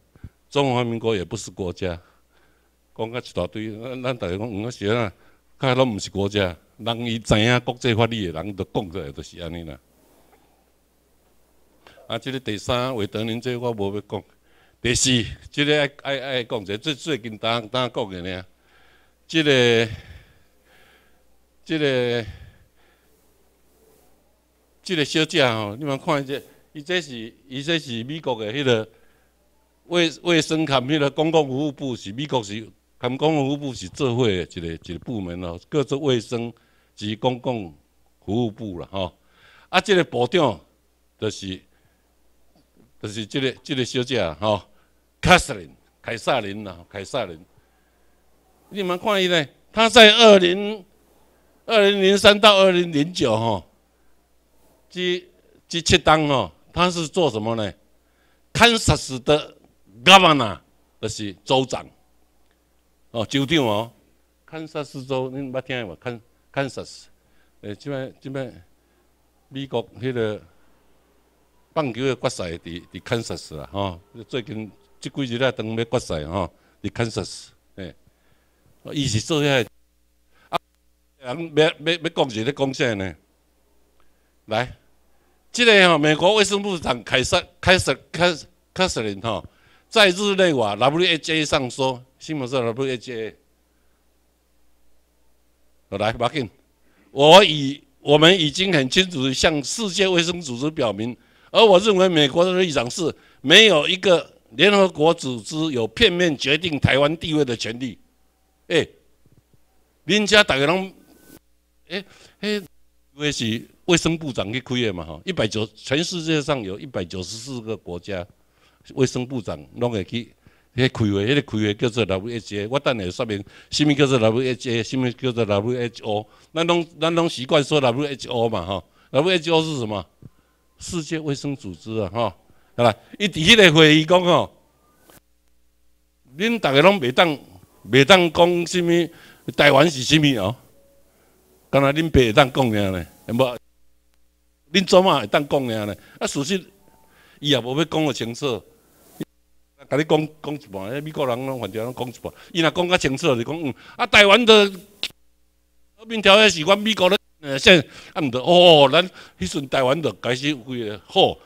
中华民国也不是国家，讲甲一大堆，咱咱大家讲毋是兄啊，佮拢毋是国家，人伊知影国际法律的人，都讲出来，就是安尼啦。啊，即个第三话单，即个我无要讲。第四，即个爱爱爱讲者，最最近当当讲个呢，即个即个即个小姐吼，你们看者，伊这是伊这是美国个迄个卫卫生产迄个公共服务部，是美国是公共服务部是做会一个一个部门咯，叫做卫生及公共服务部啦吼，啊，即个部长就是就是即个即个小姐吼。凯瑟琳，凯撒琳呐，凯撒琳，你们看伊呢？他在二零二零零三到二零零九吼，即即七当哦，他是做什么呢？堪萨斯的 governor，就是州长，哦，州长哦，堪萨斯州，你毋捌听下无？堪堪萨斯，诶，即摆即摆，美国迄个棒球的决赛，伫伫堪萨斯啊吼，最近。即几日啊，当要决赛吼，在 Kansas，诶，伊是做遐，啊，要要要讲些咧，讲些呢。来，这个吼，美国卫生部长凯撒凯撒凯，凯瑟琳吼，在日内瓦 WHA 上说，新闻社 WHA。来，马金，我已，我们已经很清楚向世界卫生组织表明，而我认为美国的立场是没有一个。联合国组织有片面决定台湾地位的权利，哎，人家大概拢，哎哎，因为是卫生部长去开的嘛哈，一百九，全世界上有一百九十四个国家卫生部长拢会去迄开会，那个开会叫做 WHA，我等下说明，什么叫做 WHA，什么叫做 WHO，咱拢咱拢习惯说 WHO 嘛吼 w h o 是什么？世界卫生组织啊哈。系咪？伊伫迄个会议讲吼，恁逐个拢袂当袂当讲什物台湾是甚物哦？敢若恁爸会当讲尼，嘞？无恁祖妈会当讲安尼。啊，事实伊也无要讲个清楚，甲你讲讲一半，美国人拢反正拢讲一半。伊若讲较清楚，就讲嗯，啊，台湾的和平条约是阮美国咧，诶，先，啊毋得，哦，咱迄阵台湾就开始有开个好。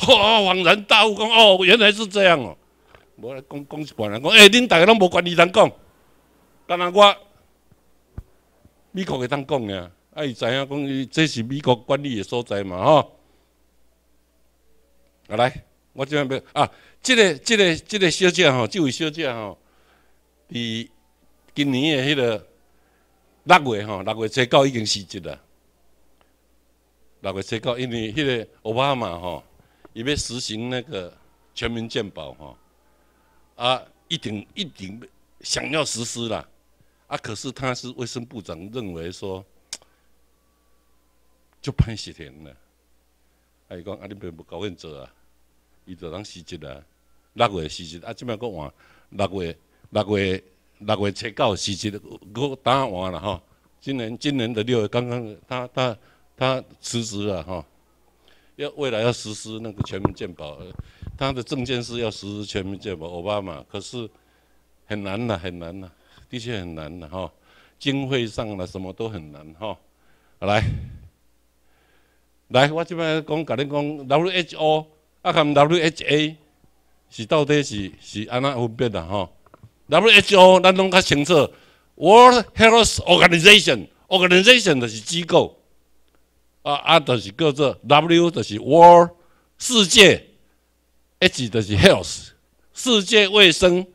我恍然大悟，讲哦，原来是这样哦。无来讲讲一半人，讲哎，恁大家拢无管理通讲，但系我美国会通讲的，啊伊知影讲这是美国管理的所在嘛，吼。啊，来，我这边要啊，这个、这个、这个小姐吼，这位小姐吼，伫今年的迄个六月吼，六月七九已经辞职了。六月七九，因为迄个奥巴马吼。也要实行那个全民健保哈，啊，一定一定想要实施了，啊，可是他是卫生部长认为说，就判启田了，伊讲啊，你边不搞任者啊，伊就当辞职啦，六月辞职啊，这摆佫换，六月六月六月七号辞职，佫打换啦哈，今年今年的六月刚刚他他他辞职了哈。要未来要实施那个全民健保，他的证件是要实施全民健保，奥巴马可是很难呐，很难呐，的确很难呐哈。经费上了什么都很难哈。来，来，我这边讲跟你讲 WHO 啊跟 WHA 是到底是是安那分别的哈？WHO 咱拢较清楚，World Health Organization，Organization 是机构。啊，W 啊，是叫做就是 World，世界；H 就是 Health，世界卫生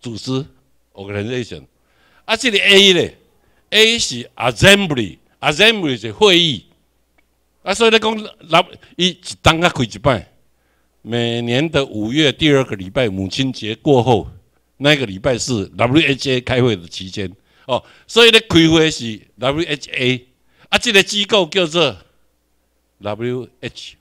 组织 （Organization）。啊，这里 A 咧 a 是 Assembly，Assembly 是会议。啊，所以咧，讲，老一当个开一摆，每年的五月第二个礼拜母亲节过后，那个礼拜是 WHA 开会的期间哦。所以咧，开会是 WHA。啊，这个机构叫做 w h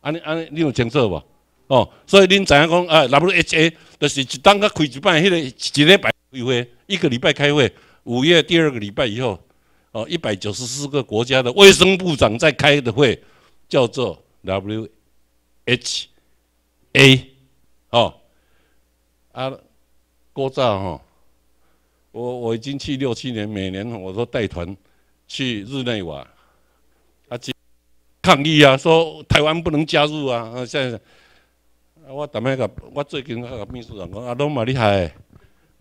安尼安尼，你有清楚无？哦，所以恁知影讲，啊 w h a 就是当个开一摆，迄个几礼拜开会，一个礼拜开会，五月第二个礼拜以后，哦，一百九十四个国家的卫生部长在开的会，叫做 WHA，哦，啊，过早吼，我我已经去六七年，每年我都带团。去日内瓦，啊去抗议啊，说台湾不能加入啊！啊，现在啊，我逐眠个，我最近阿秘书长讲，啊，拢嘛厉害，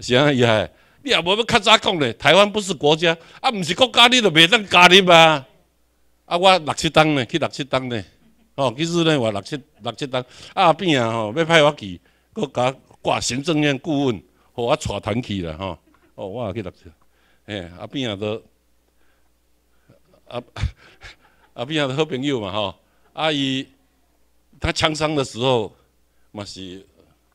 是啊，厉害，你也无要较早讲咧，台湾不是国家，啊，唔是国家，你就袂当加入啊！啊，我六七档咧，去六七档咧，哦，去日内瓦六七六七档，啊边啊吼，要派我去，佮挂行政院顾问，和我带团去啦吼，哦，我也去六七，嘿，啊边啊都。啊啊，毕 竟好朋友嘛吼。啊伊他枪伤的时候，嘛是，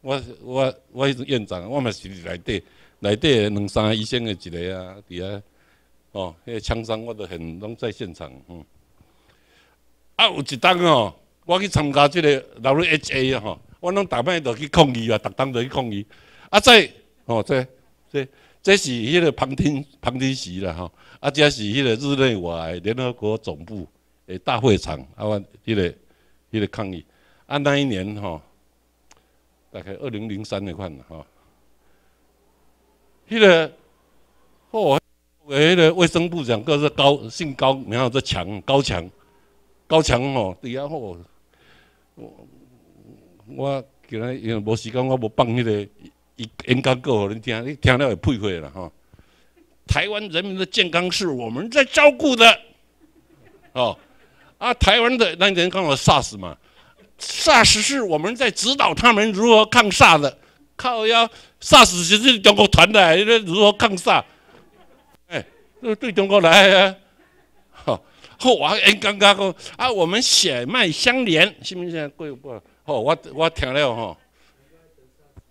我我我还是院长，我嘛是来得来得两三个医生的一个啊，伫啊，哦，迄枪伤我都很拢在现场，嗯。啊，有一当哦，我去参加这个 LHA 啊，吼，我拢逐摆都去抗议啊，逐当都去抗议。啊，在，哦在在。这是迄个旁听旁听席啦，吼，啊，这是迄个日内瓦联合国总部的大会场，啊，我迄个迄个抗议，啊，那一年吼，大概二零零三那款的吼，迄个，哦，哎，迄个卫生部长个是高姓高，名后这强高强，高强吼，然后，我我今日因为无时间，我无放迄个。一演讲够后，你听，你听了也佩服了哈。台湾人民的健康是我们在照顾的，哦，啊，台湾的那点刚我 SARS 嘛，SARS 是我们在指导他们如何抗 SARS，靠要 SARS 就是中国传的，你如何抗 SARS？哎，对中国来个，好，后我演讲讲个啊，我们血脉相连，信不信？过不？好，我我听了哈，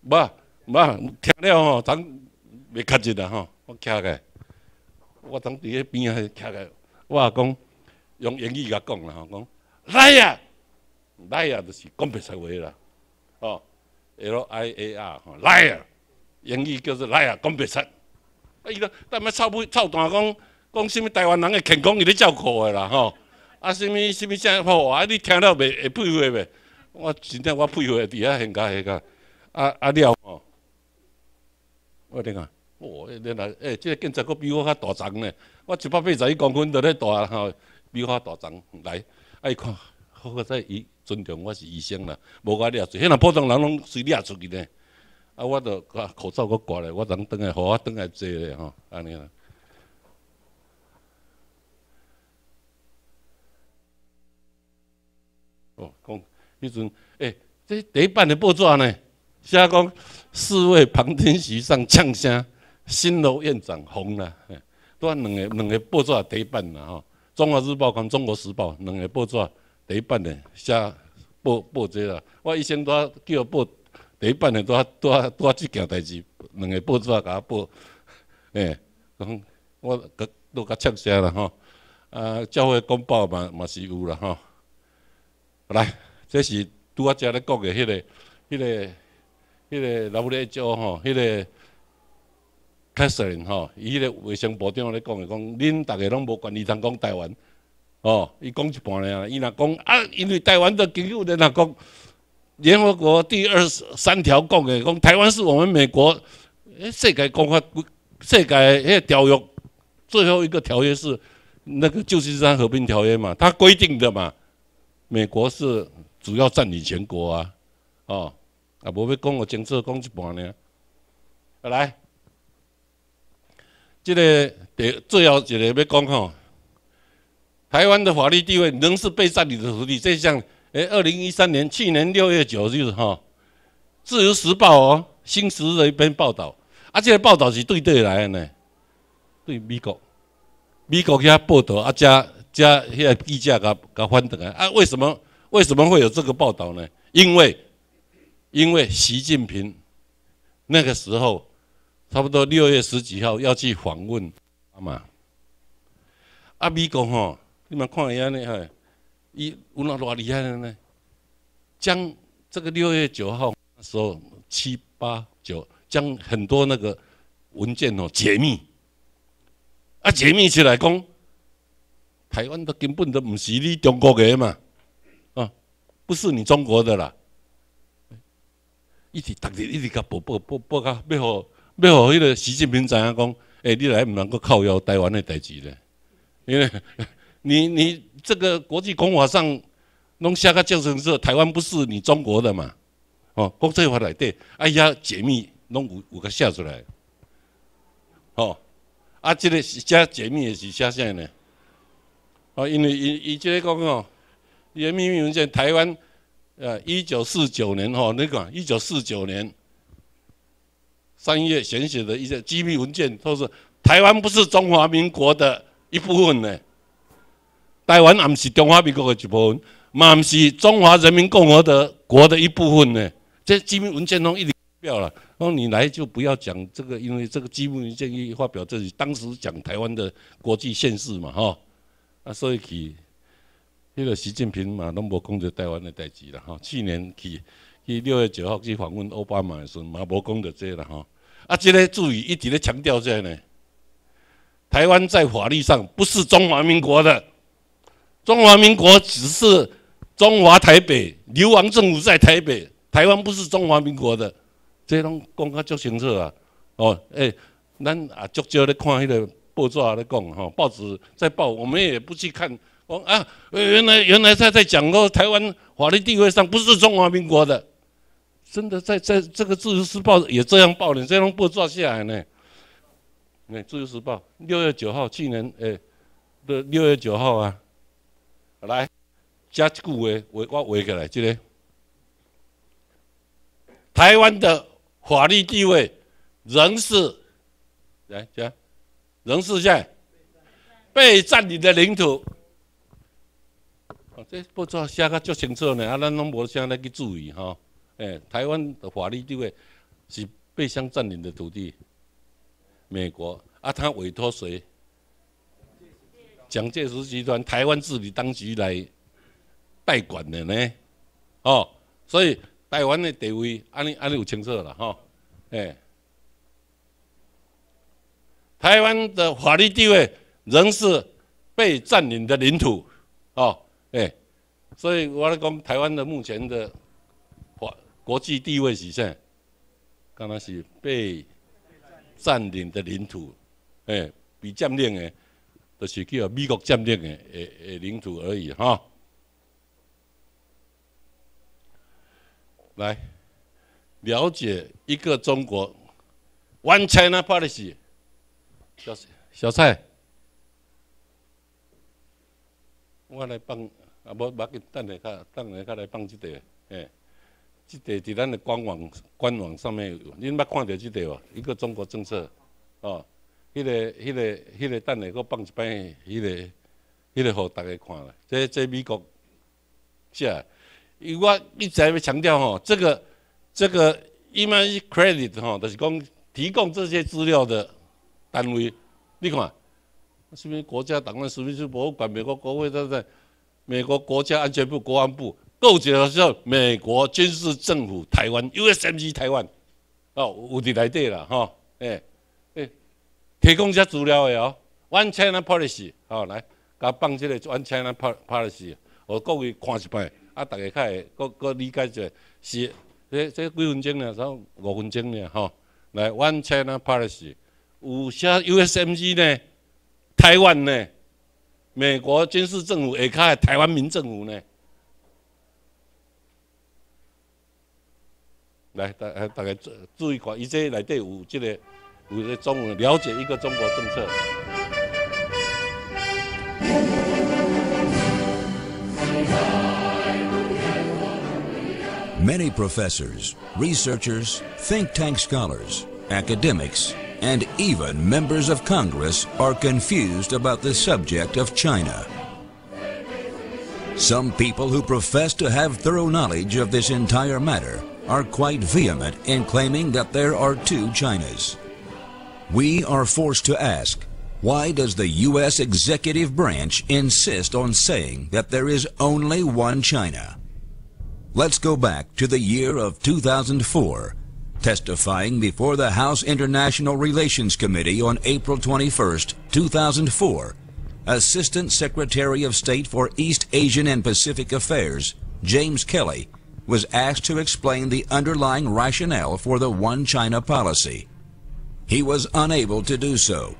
不。唔啊，听了吼，总袂夹着啦吼。我徛个，我总伫个边啊徛个。我啊讲用英语甲讲啦吼，讲 liar，liar 就是讲白实话啦，吼，l i a r 吼 l i 英语叫做 liar 讲白实。啊伊个，但咪臭不臭弹讲讲什么台湾人嘅成功，伊咧照顾个啦吼。啊什么什么新加啊你听了袂会配合袂？我真正我配合，伫个现加现加。啊啊了。吼。我听啊，哇！你那诶，这个警察佫比我较大长呢。我一百八十一公分伫咧大吼，比我较大长来。哎看，好个噻！伊尊重我是医生啦，无我掠出。迄若普通人拢随掠出去呢。啊，我着口罩佫挂咧，我人倒来，互我倒来坐咧吼，安尼啊。哦，讲，迄阵，诶，这第一版的报纸呢，写讲。四位旁听席上呛声，新楼院长红了，都按两个两个报纸啊一版啦吼，《中华日报》跟《中国时报》两个报纸一版的写报报纸啦，我以前都叫报一版的都都都这件代志，两个报纸甲报，哎，讲我个都较呛声啦吼，啊，教会公报嘛嘛是有啦吼，来，这是拄啊，只咧讲嘅迄个，迄个。迄个老勃莱叫吼，迄个凯瑟琳吼，伊迄个卫生部长咧讲嘅，讲恁大家拢无权利通讲台湾，哦，伊讲一半咧，伊若讲啊，因为台湾的机构咧，讲联合国第二十三条讲的，讲台湾是我们美国诶世界公法世界迄个条约最后一个条约是那个旧金山和平条约嘛，它规定的嘛，美国是主要占领全国啊，哦。啊，无要讲个政策，讲一半呢。来，这个第最后一个要讲吼，台湾的法律地位仍是被占领的土地。这项，哎，二零一三年，去年六月九日吼，《自由时报》哦，新时的一篇报道，啊，这个报道是对对来的呢，对美国，美国遐报道，啊，加加迄个溢价甲个翻倒来，啊，为什么为什么会有这个报道呢？因为因为习近平那个时候差不多六月十几号要去访问嘛，啊，美国吼，你们看一下呢，嗨，伊有哪偌厉害的呢？将这个六月九号时候七八九将很多那个文件哦解密，啊解密起来讲，台湾都根本都唔是你中国的嘛，啊，不是你中国的啦。一直，逐日一直甲报报报报甲，要互要互迄个习近平知影讲，诶，你来毋能够靠摇台湾的代志咧，因为，你你这个国际公法上，弄下个教程说台湾不是你中国的嘛，哦，国际法来对，哎呀，解密，拢有有个写出来，哦，啊，即个是写解密也是写啥呢，哦，因为伊伊即个讲哦，原秘密文在台湾。呃，一九四九年哈，那个一九四九年三月填写的一些机密文件，都是台湾不是中华民国的一部分呢。台湾们是中华民国的一部分，们是中华人民共和国的国的一部分呢。这机密文件中一发表了，然后你来就不要讲这个，因为这个机密文件一发表，这里当时讲台湾的国际现实嘛哈。啊，所以。迄个习近平嘛拢无讲着台湾的代志啦，哈，去年去去六月九号去访问奥巴马的时阵嘛无讲着这啦，哈，啊，即个注意一直咧强调个呢，台湾在法律上不是中华民国的，中华民国只是中华台北流亡政府在台北，台湾不是中华民国的，这拢讲个足清楚啊，哦，哎，咱也较少咧看迄个报纸咧讲，哈，报纸在报，我们也不去看。我啊，原来原来他在讲哦，台湾法律地位上不是中华民国的，真的在在这个《自由时报》也这样报，你这样不抓起来呢？那《自由时报》六月九号，去年的六月九号啊，来，加一句话，我围过来，这里，台湾的法律地位仍是，来加，仍是，在被占领的领土。哎，不错，写卡足清楚呢。啊，咱拢无啥来去注意哈。哎，台湾的法律地位是被相占领的土地，美国啊，他委托谁？蒋介石集团、台湾治理当局来代管的呢？哦，所以台湾的地位，安尼安尼有清楚了哈。哎，台湾的法律地位仍是被占领的领土。哦，哎。所以我来讲台湾的目前的国国际地位是什么？当是被占领的领土，哎，被占领的，就是叫美国占领的，诶，领土而已，哈。来了解一个中国，One China Policy，小小蔡，我来帮。啊，无别个等下较，等下较来放即块，诶，即块伫咱的官网官网上面有，恁捌看到即块无？一个中国政策，哦，迄个迄个迄个等下佫放一摆，迄个迄个互大家看即即美国是啊，伊我一直会强调吼，这个这个 i m a g credit 吼，就是讲提供这些资料的单位，你看，是毋是国家档案是不是博物馆、美国国会等等。美国国家安全部、国安部构结的是美国军事政府台湾 USMC 台湾哦，有伫来底了哈，哎哎，提供些资料的哦，One China Policy，好来，甲放这个 One China Par Policy，我各位看一摆，啊，大家较会，搁搁理解一下，是，这这几分钟呢，才五分钟呢，哈，来 One China Policy，有些 USMC 呢，台湾呢。美国军事政府也开台湾民政府呢。来，大大概注注意一下，以前来有这个有这中文了解一个中国政策。Many professors, researchers, think tank scholars, academics. and even members of Congress are confused about the subject of China. Some people who profess to have thorough knowledge of this entire matter are quite vehement in claiming that there are two Chinas. We are forced to ask, why does the U.S. executive branch insist on saying that there is only one China? Let's go back to the year of 2004 testifying before the House International Relations Committee on April 21, 2004, Assistant Secretary of State for East Asian and Pacific Affairs, James Kelly, was asked to explain the underlying rationale for the One China policy. He was unable to do so.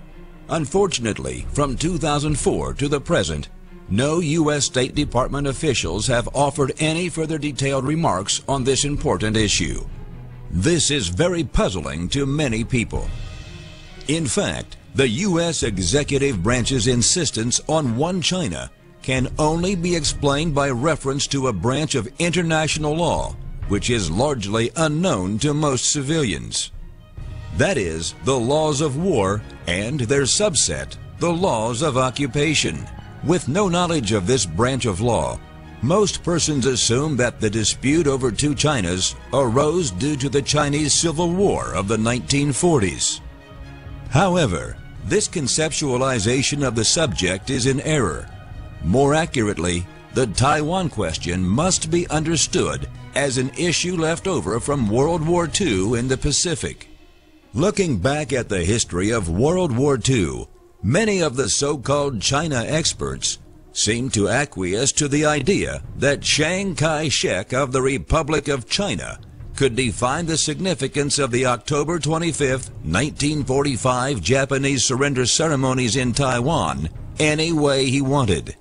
Unfortunately, from 2004 to the present, no U.S. State Department officials have offered any further detailed remarks on this important issue. This is very puzzling to many people. In fact, the U.S. executive branch's insistence on one China can only be explained by reference to a branch of international law which is largely unknown to most civilians. That is, the laws of war and their subset, the laws of occupation. With no knowledge of this branch of law, most persons assume that the dispute over two Chinas arose due to the Chinese Civil War of the 1940s. However, this conceptualization of the subject is in error. More accurately, the Taiwan question must be understood as an issue left over from World War II in the Pacific. Looking back at the history of World War II, many of the so-called China experts seemed to acquiesce to the idea that Chiang Kai-shek of the Republic of China could define the significance of the October 25, 1945 Japanese surrender ceremonies in Taiwan any way he wanted.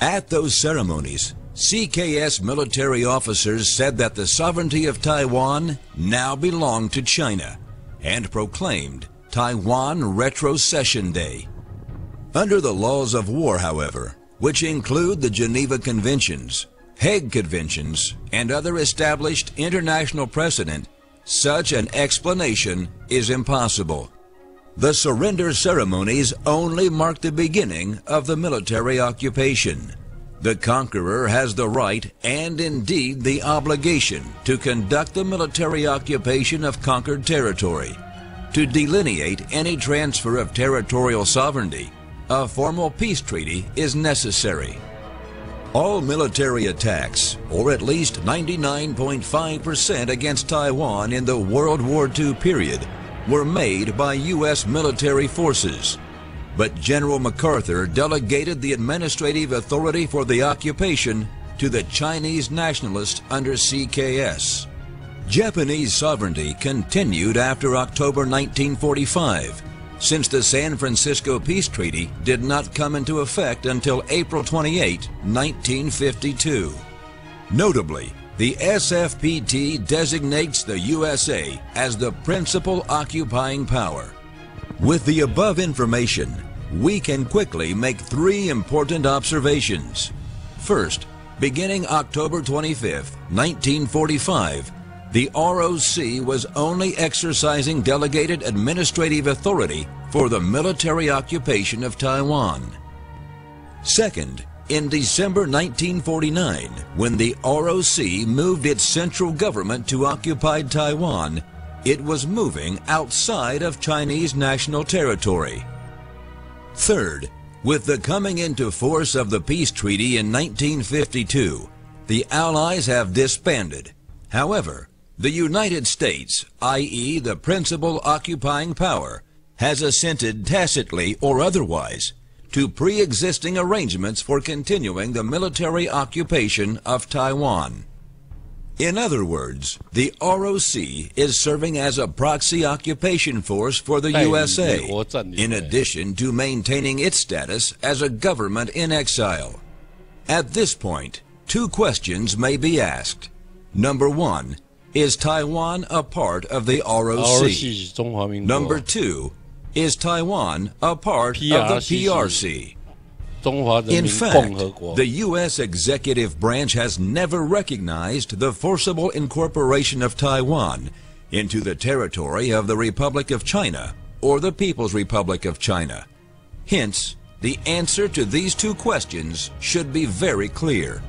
At those ceremonies, CKS military officers said that the sovereignty of Taiwan now belonged to China and proclaimed Taiwan Retrocession Day. Under the laws of war, however, which include the Geneva Conventions, Hague Conventions, and other established international precedent, such an explanation is impossible. The surrender ceremonies only mark the beginning of the military occupation. The conqueror has the right and indeed the obligation to conduct the military occupation of conquered territory, to delineate any transfer of territorial sovereignty a formal peace treaty is necessary. All military attacks, or at least 99.5% against Taiwan in the World War II period, were made by U.S. military forces. But General MacArthur delegated the administrative authority for the occupation to the Chinese nationalists under CKS. Japanese sovereignty continued after October 1945 since the San Francisco Peace Treaty did not come into effect until April 28, 1952. Notably, the SFPT designates the USA as the principal occupying power. With the above information, we can quickly make three important observations. First, beginning October 25, 1945, the ROC was only exercising delegated administrative authority for the military occupation of Taiwan. Second, in December 1949, when the ROC moved its central government to occupied Taiwan, it was moving outside of Chinese national territory. Third, with the coming into force of the peace treaty in 1952, the Allies have disbanded. However, the United States, i.e. the principal occupying power, has assented tacitly or otherwise to pre-existing arrangements for continuing the military occupation of Taiwan. In other words, the ROC is serving as a proxy occupation force for the USA, in addition to maintaining its status as a government in exile. At this point, two questions may be asked. Number one, is Taiwan a part of the ROC? Number two, is Taiwan a part of the PRC? In fact, the U.S. executive branch has never recognized the forcible incorporation of Taiwan into the territory of the Republic of China or the People's Republic of China. Hence, the answer to these two questions should be very clear.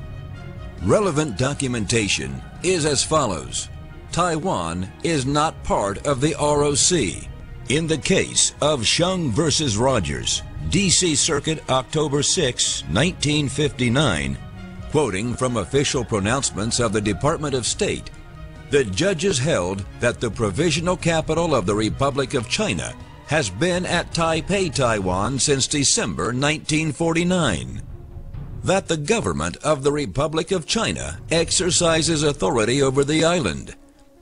Relevant documentation is as follows. Taiwan is not part of the ROC. In the case of Shung versus Rogers, D.C. Circuit, October 6, 1959, quoting from official pronouncements of the Department of State, the judges held that the provisional capital of the Republic of China has been at Taipei, Taiwan since December 1949. That the government of the Republic of China exercises authority over the island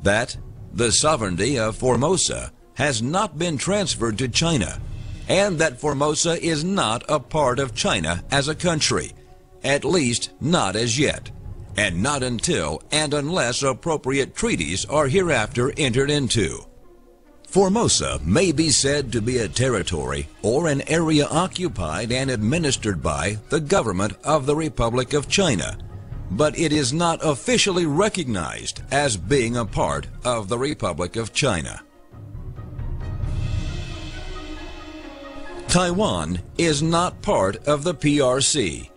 that the sovereignty of Formosa has not been transferred to China, and that Formosa is not a part of China as a country, at least not as yet, and not until and unless appropriate treaties are hereafter entered into. Formosa may be said to be a territory or an area occupied and administered by the government of the Republic of China but it is not officially recognized as being a part of the Republic of China. Taiwan is not part of the PRC.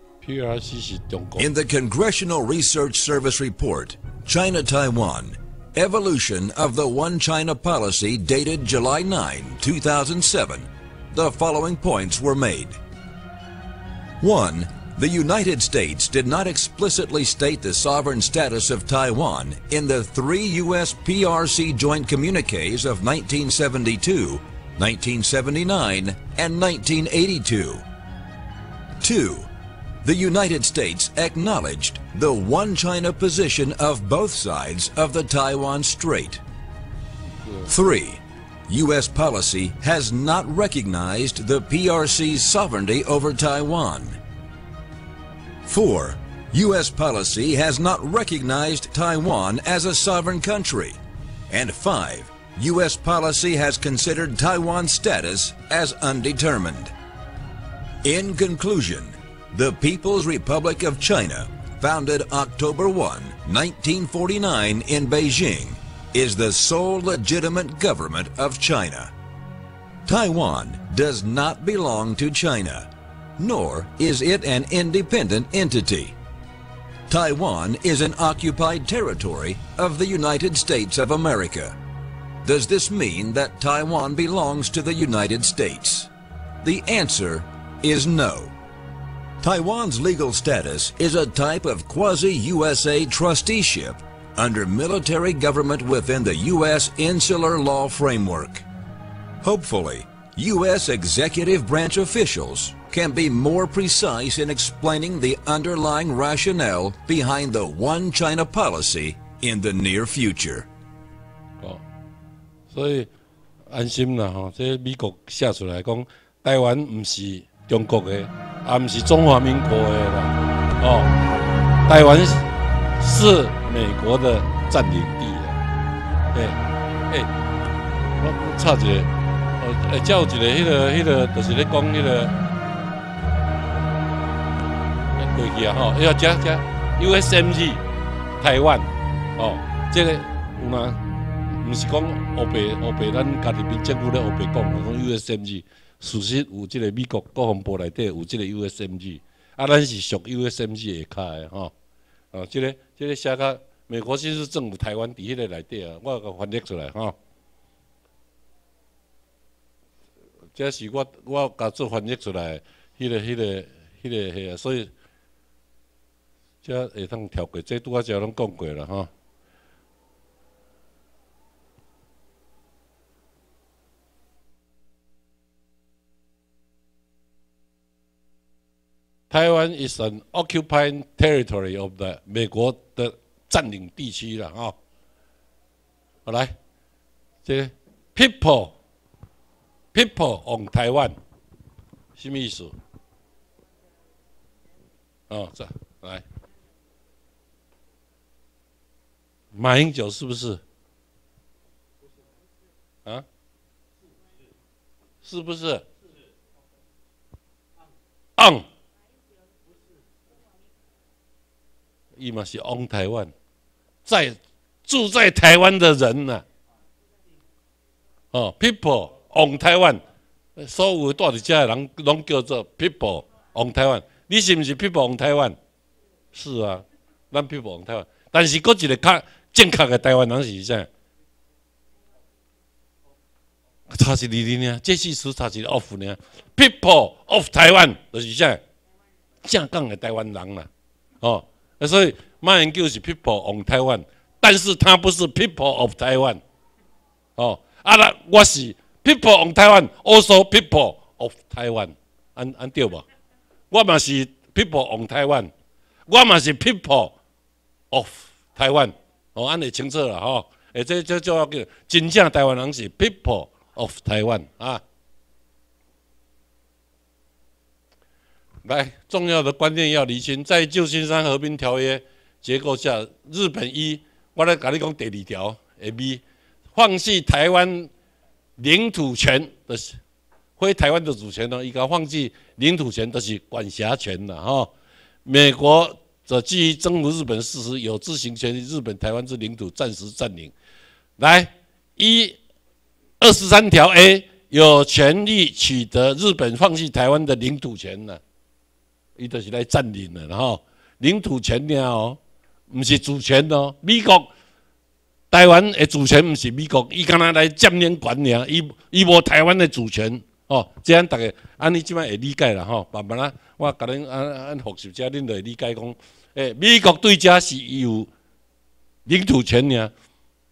In the Congressional Research Service report, China Taiwan Evolution of the One China Policy dated July 9, 2007, the following points were made. 1. The United States did not explicitly state the sovereign status of Taiwan in the three U.S. PRC joint communiques of 1972, 1979, and 1982. 2. The United States acknowledged the one China position of both sides of the Taiwan Strait. 3. U.S. policy has not recognized the PRC's sovereignty over Taiwan. 4. U.S. policy has not recognized Taiwan as a sovereign country. And 5. U.S. policy has considered Taiwan's status as undetermined. In conclusion, the People's Republic of China, founded October 1, 1949 in Beijing, is the sole legitimate government of China. Taiwan does not belong to China nor is it an independent entity. Taiwan is an occupied territory of the United States of America. Does this mean that Taiwan belongs to the United States? The answer is no. Taiwan's legal status is a type of quasi-USA trusteeship under military government within the U.S. insular law framework. Hopefully, U.S. executive branch officials can be more precise in explaining the underlying rationale behind the One China policy in the near future. 哦，所以安心啦吼，这美国写出来讲，台湾唔是中国的，也唔是中华民国的啦，哦，台湾是美国的占领地啊，哎哎，我我差一。诶，叫一个迄个迄个，就是咧讲迄个过去啊吼，伊啊只只 U.S.M.G. 台湾哦，这个有呐，唔是讲欧北欧北咱家里面政府咧欧北讲，讲 U.S.M.G.，事实有这个美国国防部内底有这个 U.S.M.G.，啊，咱是属 U.S.M.G. 而开的吼，啊，这个这个写到美国军事政府台湾底迄个内底啊，我个翻译出来吼。这是我我家做翻译出来，迄个迄个迄个个，所以，这会通跳过，这都我只拢讲过了哈。台湾 is an occupied territory of the 美国的占领地区了哈。好来，这 people。People on Taiwan，什么意思？哦，这来，马英九是不是？啊？是不是？on，意思是 on Taiwan，在住在台湾的人呢？哦，people。往台湾所有住伫遮诶人拢叫做 people 往台湾你是毋是 people 往台湾是啊咱 people 往台湾但是佫一个较正确诶台湾人是啥差是厘米尔这四十差是 off 尔 people of 台湾著是啥正港诶台湾人啦吼啊所以马英九是 people 往台湾但是他不是 people of 台湾吼啊那我是 People on Taiwan also people of Taiwan，安安对无？我嘛是 people on Taiwan，我嘛是 people of Taiwan，哦，安尼清楚了吼。诶、且这叫叫真正台湾人是 people of Taiwan 啊。来，重要的观念要厘清，在旧金山和平条约结构下，日本一，我来跟你讲第二条，A B，放弃台湾。领土权的是，非台湾的主权呢？应该放弃领土权的是管辖权了哈。美国则基于征服日本事实，有自行权，日本台湾之领土暂时占领。来，一、二、十三条 A 有权利取得日本放弃台湾的领土权了，伊都是来占领然哈。领土权呢，哦，唔是主权哦，美国。台湾的主权不是美国，伊敢若来占领管呢？伊伊无台湾的主权哦。这样大家安尼即摆会理解了吼。慢慢啦，我甲恁安安复习家恁会理解讲，诶，美国对家是有领土权呢，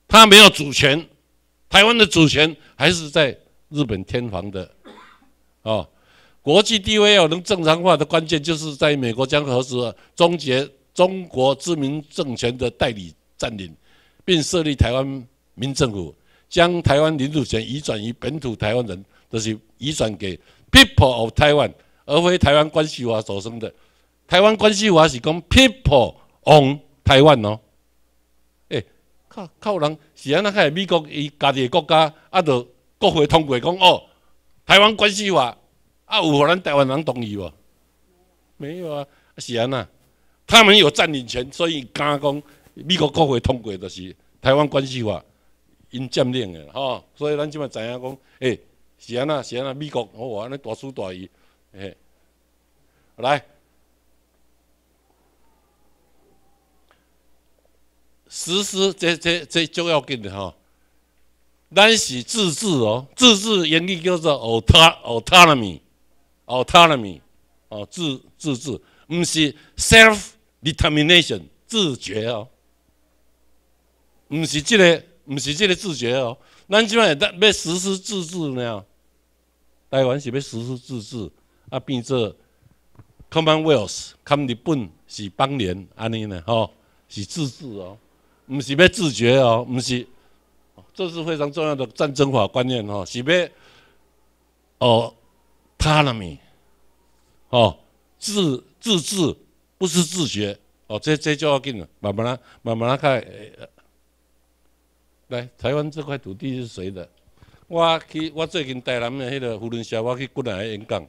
他没有主权。台湾的主权还是在日本天皇的哦。国际地位要能正常化的关键，就是在美国将何时终结中国知名政权的代理占领。并设立台湾民政府，将台湾领土权移转于本土台湾人，就是移转给 People of Taiwan，而非台湾关系华所生的。台湾关系华是讲 People on Taiwan 哦。诶，靠靠人是安怎？系美国伊家己的国家，啊，要国会通过讲哦，台湾关系华啊，有让咱台湾人同意无？没有啊，是安那？他们有占领权，所以敢讲。美国国会通过就是台湾关系法，因占领的吼，所以咱即马知影讲，诶，是安那，是安那，美国好话安尼多大多诶、哎，来实施这这这就要紧的吼，咱是自治哦，自治原语叫做 autonomy，autonomy 哦，自自治，毋是 self determination，自觉哦。唔是这个，唔是这个自觉哦。咱起码要要实施自治呢。台湾是要实施自治，啊变做 Commonwealth，跟日本是邦联安尼呢，吼是自治哦，唔是要自觉哦，唔是。这是非常重要的战争法观念哦，是要哦，autonomy，哦自自治不是自觉哦，这这就要紧了，慢慢啊，慢慢啊，该。来，台湾这块土地是谁的？我去，我最近台南的迄个胡润霞，我去过来演讲。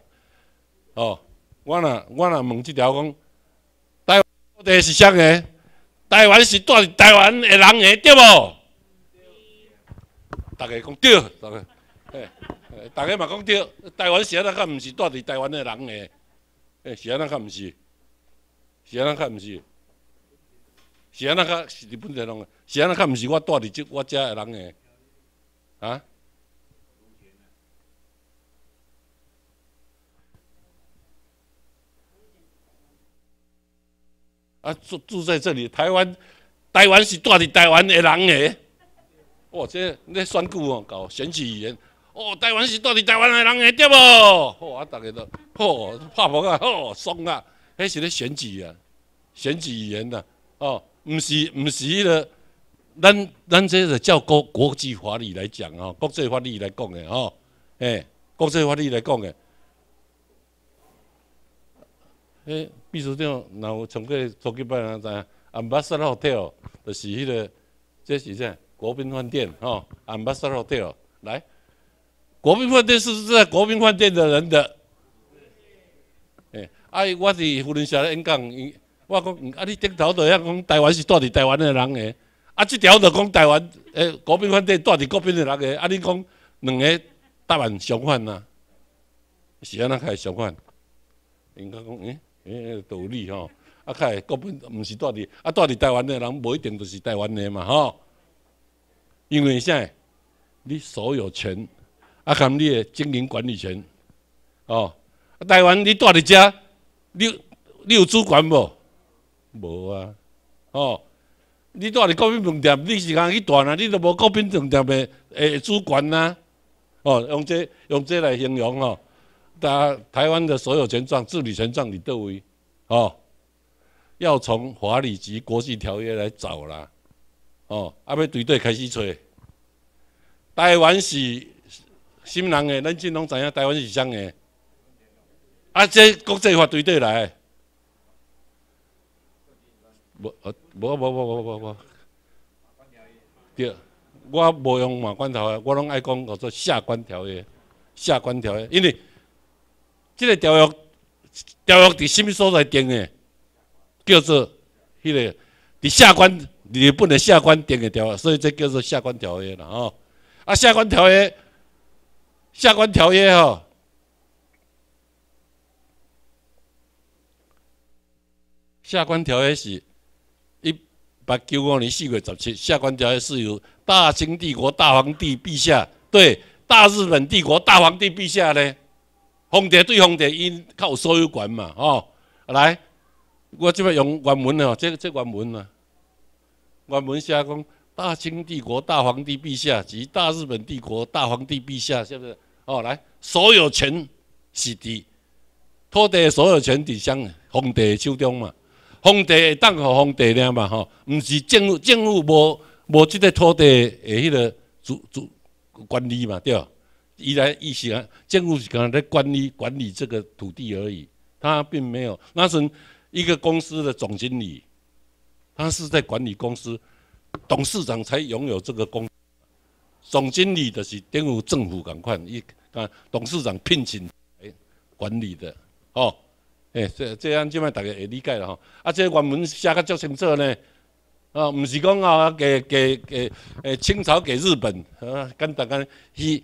哦，我若我若问这条讲，台湾地是啥个？台湾是住伫台湾的人的，对无？大家讲对，大家嘛讲对。台湾是安那较唔是住伫台湾的人的？是安那较唔是？是安那较唔是？是安那卡是日本仔弄个，是安那卡毋是我住伫即我遮诶人诶，啊？啊住住在这里台湾，台湾是住伫台湾诶人诶。哇，这咧选举哦，搞选举语言。哦，台湾是住伫台湾诶人诶，对无好啊，大家都，哦，拍澎啊，哦，爽啊，迄是咧选举啊，选举语言呐，哦。唔是唔是迄、个，咱咱这个照国国际法律来讲吼，国际法律来讲的吼，哎，国际法律来讲的。哎，秘书长，然后从过初级班版上在，Ambassador Hotel，就是迄个，这是啥？国宾饭店哦，Ambassador Hotel，来，国宾饭店是在国宾饭店的人的。哎，我是胡润社的演讲。我讲，啊！你顶头就遐讲，台湾是住伫台湾的人诶，啊！即条就讲台湾诶国宾饭店住伫国宾的人诶，啊！你讲两个答案相反呐，是安那解相反？应该讲，诶诶，道理吼。啊！开国宾毋是住伫，啊！住伫台湾的人无一定就是台湾的嘛，吼。因为啥？你所有权，啊！含你的经营管理权，哦！台湾你住伫遮，你你有主管无？无啊，哦，你住伫国宾饭店，你是讲去住呐？你都无国宾饭店的诶主管呐？哦，用这用这来形容哦，台台湾的所有权状、治理权状你都位，哦，要从华里及国际条约来找啦，哦，阿要对对开始找。台湾是什人诶？咱真拢知影台湾是啥个？啊，这国际法对对来。的。无，无，无，无，无，无，无。对，我无用马关条约，我拢爱讲叫做下关条约，下关条约，因为这个条约条约伫什么所在定的？叫做迄个伫下关，你不能下关订的条约，所以这叫做下关条约了啊！啊，下关条约，下关条约吼，下关条约是。八九五年四月十七，下关条约是由大清帝国大皇帝陛下对大日本帝国大皇帝陛下呢，皇帝对皇帝，因靠所有权嘛，哦，来，我即要用原文哦，这即原文嘛，原文写讲大清帝国大皇帝陛下及大日本帝国大皇帝陛下是不是？哦，来所有权是地，土地所有权伫乡皇帝手中嘛。荒地会当予荒地了嘛吼，毋是政府政府无无即个土地的迄个主主管理嘛对，依然思啊，政府可能在管理管理这个土地而已，他并没有，那是一个公司的总经理，他是在管理公司，董事长才拥有这个公，总经理的是政府政府管款，一啊董事长聘请来管理的，哦。诶，这这样即摆大家会理解了吼。啊，这原文写较足清楚呢。啊，毋是讲啊，给给给诶，清朝给日本，啊，跟单家伊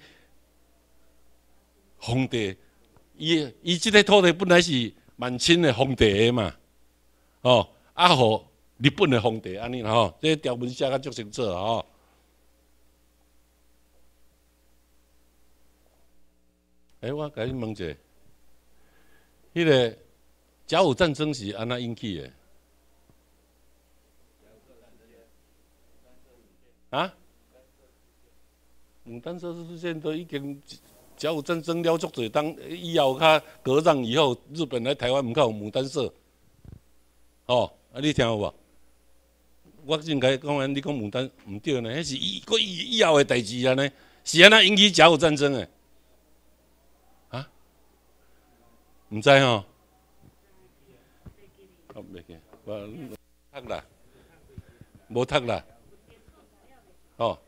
皇帝，伊伊这个土地本来是满清的皇帝的嘛。哦，啊，好，日本的皇帝，安尼啦吼。这条文写较足清楚吼。诶，我甲你问者，迄个。甲午战争是安那引起的？啊？牡丹社事件都已经甲午战争了，足侪当以后，他割让以后，日本来台湾门口牡丹社。哦，啊，你听有无？我应该讲完，你讲牡丹唔对呢，迄是过以以后的代志安呢，是安那引起甲午战争的？啊？唔知吼？啊，未记，无踢啦，无踢啦，哦，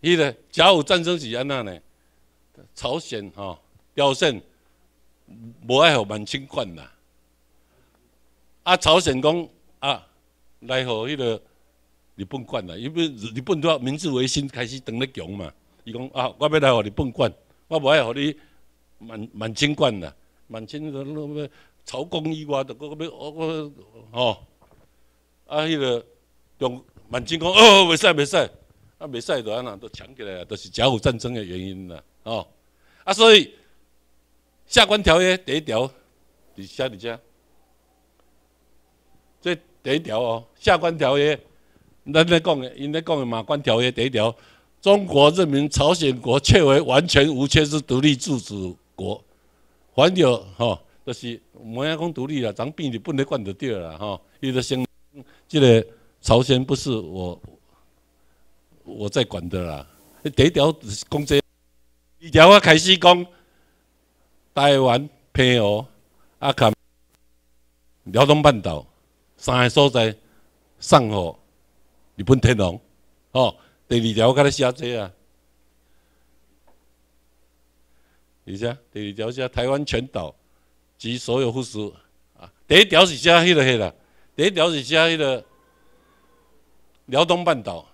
迄个甲午战争是安那呢？朝鲜吼，朝鲜无爱互满清管啦，啊，朝鲜讲啊，来互迄个日本管啦，因为日本要明治维新开始当咧强嘛，伊讲啊，我要来互日本管，我唔爱互你满满清管啦，满清都。朝贡以外，就讲要哦，吼，啊，迄个用满清讲哦，袂使，袂使，啊，袂使，就安那都抢起来，都是甲午战争的原因啦，吼，啊，所以《下关条约》第一条，你听你听，即第一条哦，《下关条约》咱在讲的，因在讲的《马关条约》第一条，中国人民、朝鲜国确为完全无缺之独立自主国，还有吼。就是冇人讲独立啦，咱边就不能管得了。啦，吼！伊就成这个朝鲜不是我我在管的啦。第一条讲这，第二条我开始讲台湾、配湖、阿卡、辽东半岛三个所在上海、日本天皇，吼！第二条我开始写这啊，你看第二条写台湾全岛。及所有附属，啊，第一条是写迄个迄啦，第一条是写迄个辽东半岛，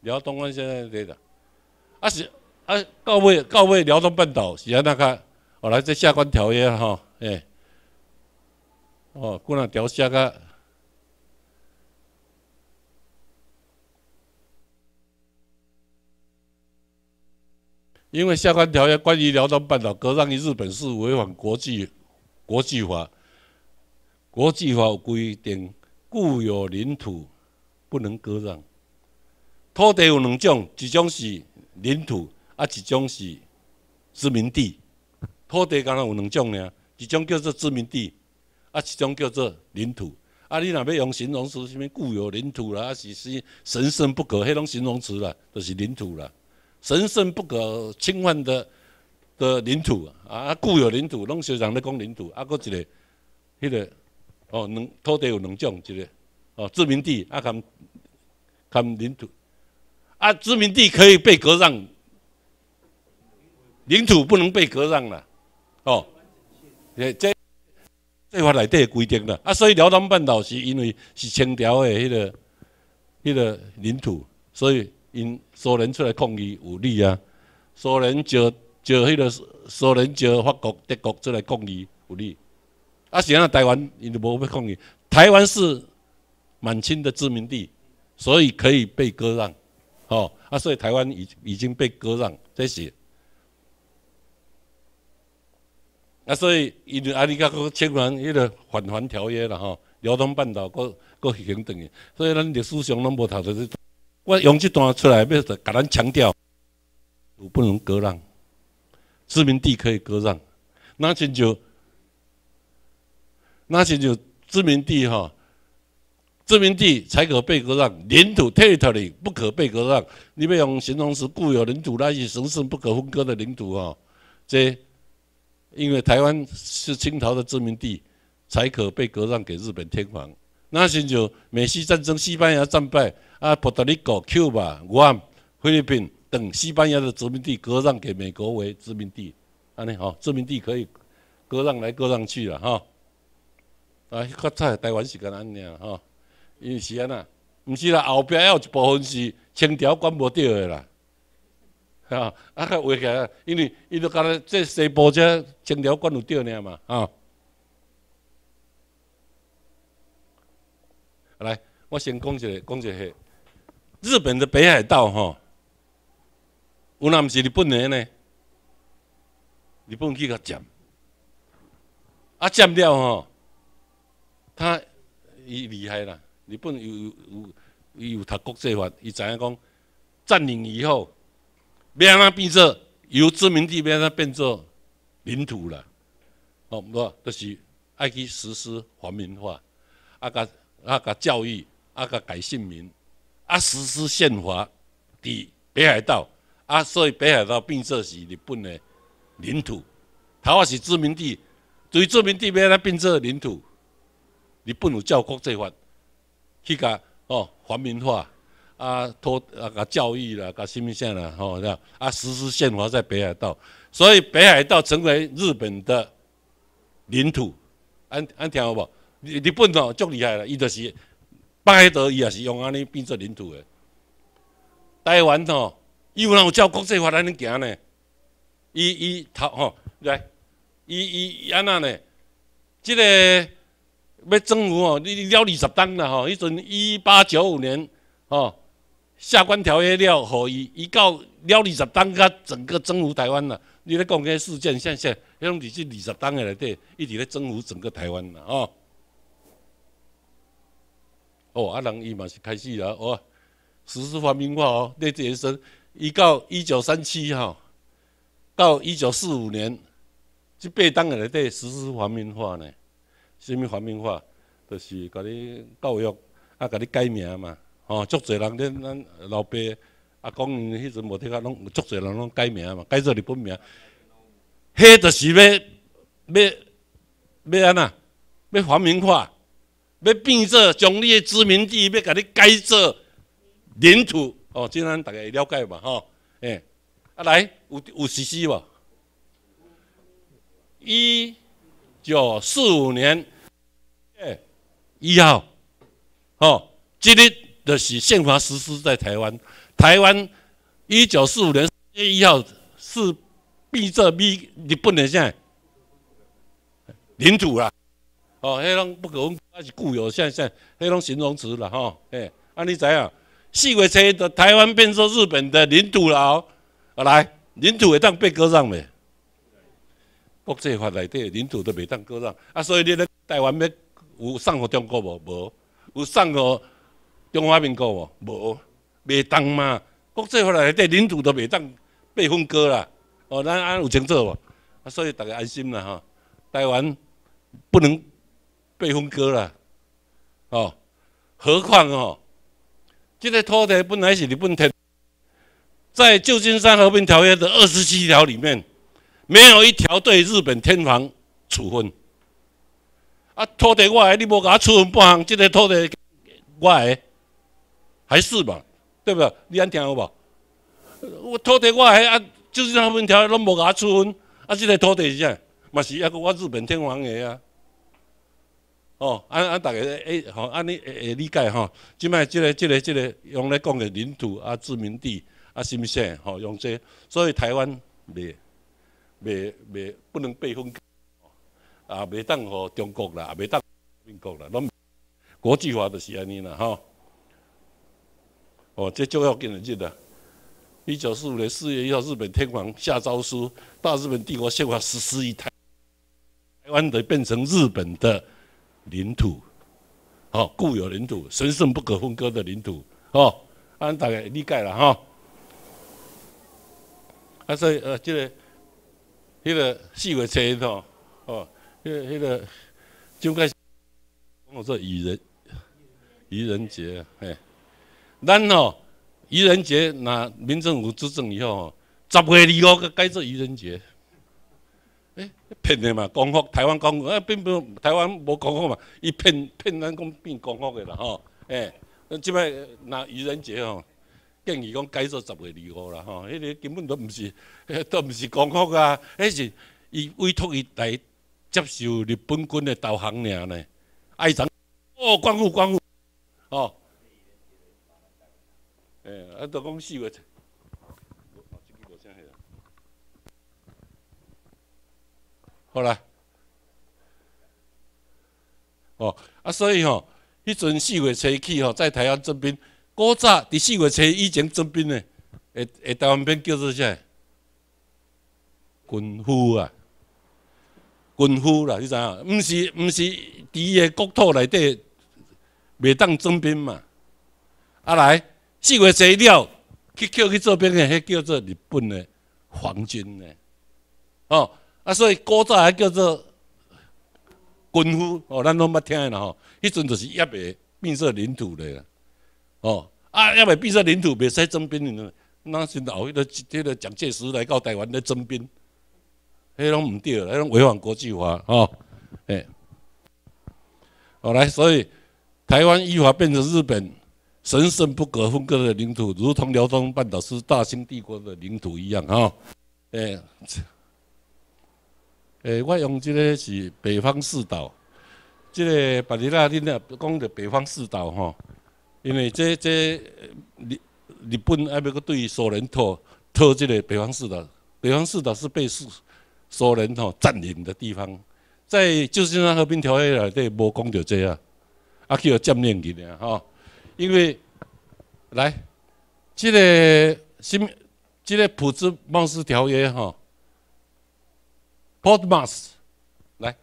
辽东湾现在对啦，啊是啊告慰告慰辽东半岛是那个，后来再下关条约哈，哎，哦，果然调写个。因为相关条约关于辽东半岛割让于日本是违反国际国际法、国际法规定，固有领土不能割让。土地有两种，一种是领土，啊一种是殖民地。土地刚刚有两种呢，一种叫做殖民地，啊一种叫做领土。啊，你若要用形容词，什么固有领土啦，啊是是神圣不可，迄种形容词啦，就是领土啦。神圣不可侵犯的的领土啊，固有领土，拢学长在讲领土，啊，搁一个，迄个，哦，能土地有两种，一个，哦，殖民地，啊，兼，兼领土，啊，殖民地可以被割让，领土不能被割让了，哦，也这，这法内底也规定了，啊，所以辽东半岛是因为是清朝的迄个，迄个领土，所以。因苏联出来抗议有力啊，苏联就就迄个苏联就法国、德国出来抗议有力，啊，像啊，台湾你就无被抗议，台湾是满清的殖民地，所以可以被割让，哦，啊，所以台湾已已经被割让这些，啊，所以伊就阿里嘎个签完迄个《返还条约》了吼，辽东半岛搁搁平等，所以咱历史上拢无头头。我用这段出来，要得，个他强调，我不能割让殖民地，可以割让。那些就那些就殖民地哈，殖民地才可被割让，领土 territory 不可被割让。你不要用形容词，固有领土那些神圣不可分割的领土哈，这因为台湾是清朝的殖民地，才可被割让给日本天皇。那时就美西战争，西班牙战败，啊，波多黎各、c 吧。我 Guam、菲律宾等西班牙的殖民地割让给美国为殖民地，安尼吼，殖民地可以割让来割让去啦，吼。啊，较早台湾是干安尼啊，吼，因为是安那，毋是啦，后壁还有一部分是清朝管不着的啦，啊，啊，话起来，因为伊都讲咧，这西部这清朝管有着呢嘛，吼。来，我先讲一下，讲一下，日本的北海道吼，有哪毋是日本呢？日本去甲占，啊占了吼，他伊厉害啦，日本有有有有读国际法，伊知影讲占领以后，变啊变做由殖民地变啊变做领土啦。哦不，就是爱去实施皇民化，啊甲。啊，甲教育，啊，甲改姓名，啊，实施宪法，伫北海道，啊，所以北海道变作是日本的领土，台湾是殖民地，对殖民地变来变作领土，日本有教国这法去甲哦，皇民化，啊，托啊，甲教育啦，甲什么宪啦，吼，这样啊，实施宪法在北海道，所以北海道成为日本的领土，安安听好不？日本哦，足厉害啦！伊就是把迄块伊也是用安尼变做领土的。台湾哦，伊有哪有照国际法安尼行呢？伊伊头吼来，伊伊安那呢？即个要征服哦，你了二十单啦吼！迄阵一八九五年哦，《下关条约》了吼，伊伊到了二十单，甲整个征服台湾啦。你咧讲个事件现现迄种伫即二十单个内底，一直咧征服整个台湾啦，吼！哦，啊人伊嘛是开始啦，哦，实施发明化哦，内底延伸，一到一九三七吼，到一九四五年，即八当个内底实施发明化呢？什物发明化？就是甲你教育，啊，甲你改名嘛，哦，足侪人恁咱老爸、阿公迄阵无听讲，拢足侪人拢改名嘛，改做日本名。迄就是要要要安那？要发明化？要变作将你的殖民地要给你改作领土哦，这咱大概了解嘛，吼，诶，啊来有有实施无？一九四五年诶，一号，哦，今日的是宪法实施在台湾，台湾一九四五年二一号是变作美日本的现领土啦。哦，黑龙不可分，那是固有，像像黑龙形容词了吼，哎，安尼知影？四月初的台湾变做日本的领土了哦。来，领土会当被割让未？国际法内底领土都未当割让。啊，所以你咧台湾要有送互中国无？无有送互中华民国无？无未当吗？国际法内底领土都未当被分割啦。哦，咱安有清楚无？啊，所以大家安心啦吼，台湾不能。被分割了，哦，何况哦，这个土地本来是日本天，在旧金山和平条约的二十七条里面，没有一条对日本天皇处分。啊，土地我还你没给我处分半行，这个土地我还还是吧，对不？你安听好不？我土地我还啊，金山和平条约拢没给我处分，啊，这个土地是啥？嘛是一个我日本天皇的啊。哦，按、啊、大家诶，吼，安尼诶理解吼，即摆即个即个即个用咧讲嘅领土啊，殖民地啊，是么是？吼，用这，所以台湾未未未不能被分割，啊，未当互中国啦，未当英国啦，拢国际化就是安尼啦，哈。哦，这就要跟着记得。一九四五年四月一号，日本天皇下诏书，大日本帝国宪法实施，一台台湾得变成日本的。领土，哦，固有领土，神圣不可分割的领土，哦，安大家理解了哈。啊，所以呃，这个，迄个四月七号，哦，迄个迄个，就该，讲做愚人愚人节啊，嘿，咱哦愚人节，那民政府执政以后，十月二号五改做愚人节。骗的嘛，光复台湾光复，啊，并不台湾无光复嘛，伊骗骗咱讲变光复的啦吼，诶，即摆那愚人节吼，建议讲改做十月二号啦吼，迄个根本都毋是，都毋是光复啊，迄是伊委托伊来接受日本军的投降尔呢，哎，长哦，光复光复，吼，诶，啊，都讲四个好啦，哦，啊，所以吼，迄阵四月初起吼，在台湾征兵，古早伫四月初以前征兵的，诶诶，台湾兵叫做啥？军夫啊，军夫啦，你知影？毋是毋是，伫个国土内底袂当征兵嘛。啊来，四月初了，去叫去征兵的，迄叫做日本的皇军嘞，哦。啊，所以古早还叫做军夫，哦，咱拢捌听啦吼。迄阵就是一白变色领土的，哦，啊，一白变色领土袂使征兵的。那时老迄个、迄个蒋介石来到台湾咧征兵，迄拢毋对，迄拢违反国际法，哦，哎，好来，所以台湾依法变成日本神圣不可分割的领土，如同辽东半岛是大清帝国的领土一样，哈，哎。诶，我用这个是北方四岛，这个别日啊，恁若讲着北方四岛吼，因为这这日日本还别个对苏联偷偷这个北方四岛，北方四岛是被苏苏联吼占领的地方，在旧金山和平条约内底无讲着这啊，叫占领去俩吼，因为来这个新这个普兹曼斯条约吼。Podmas，来，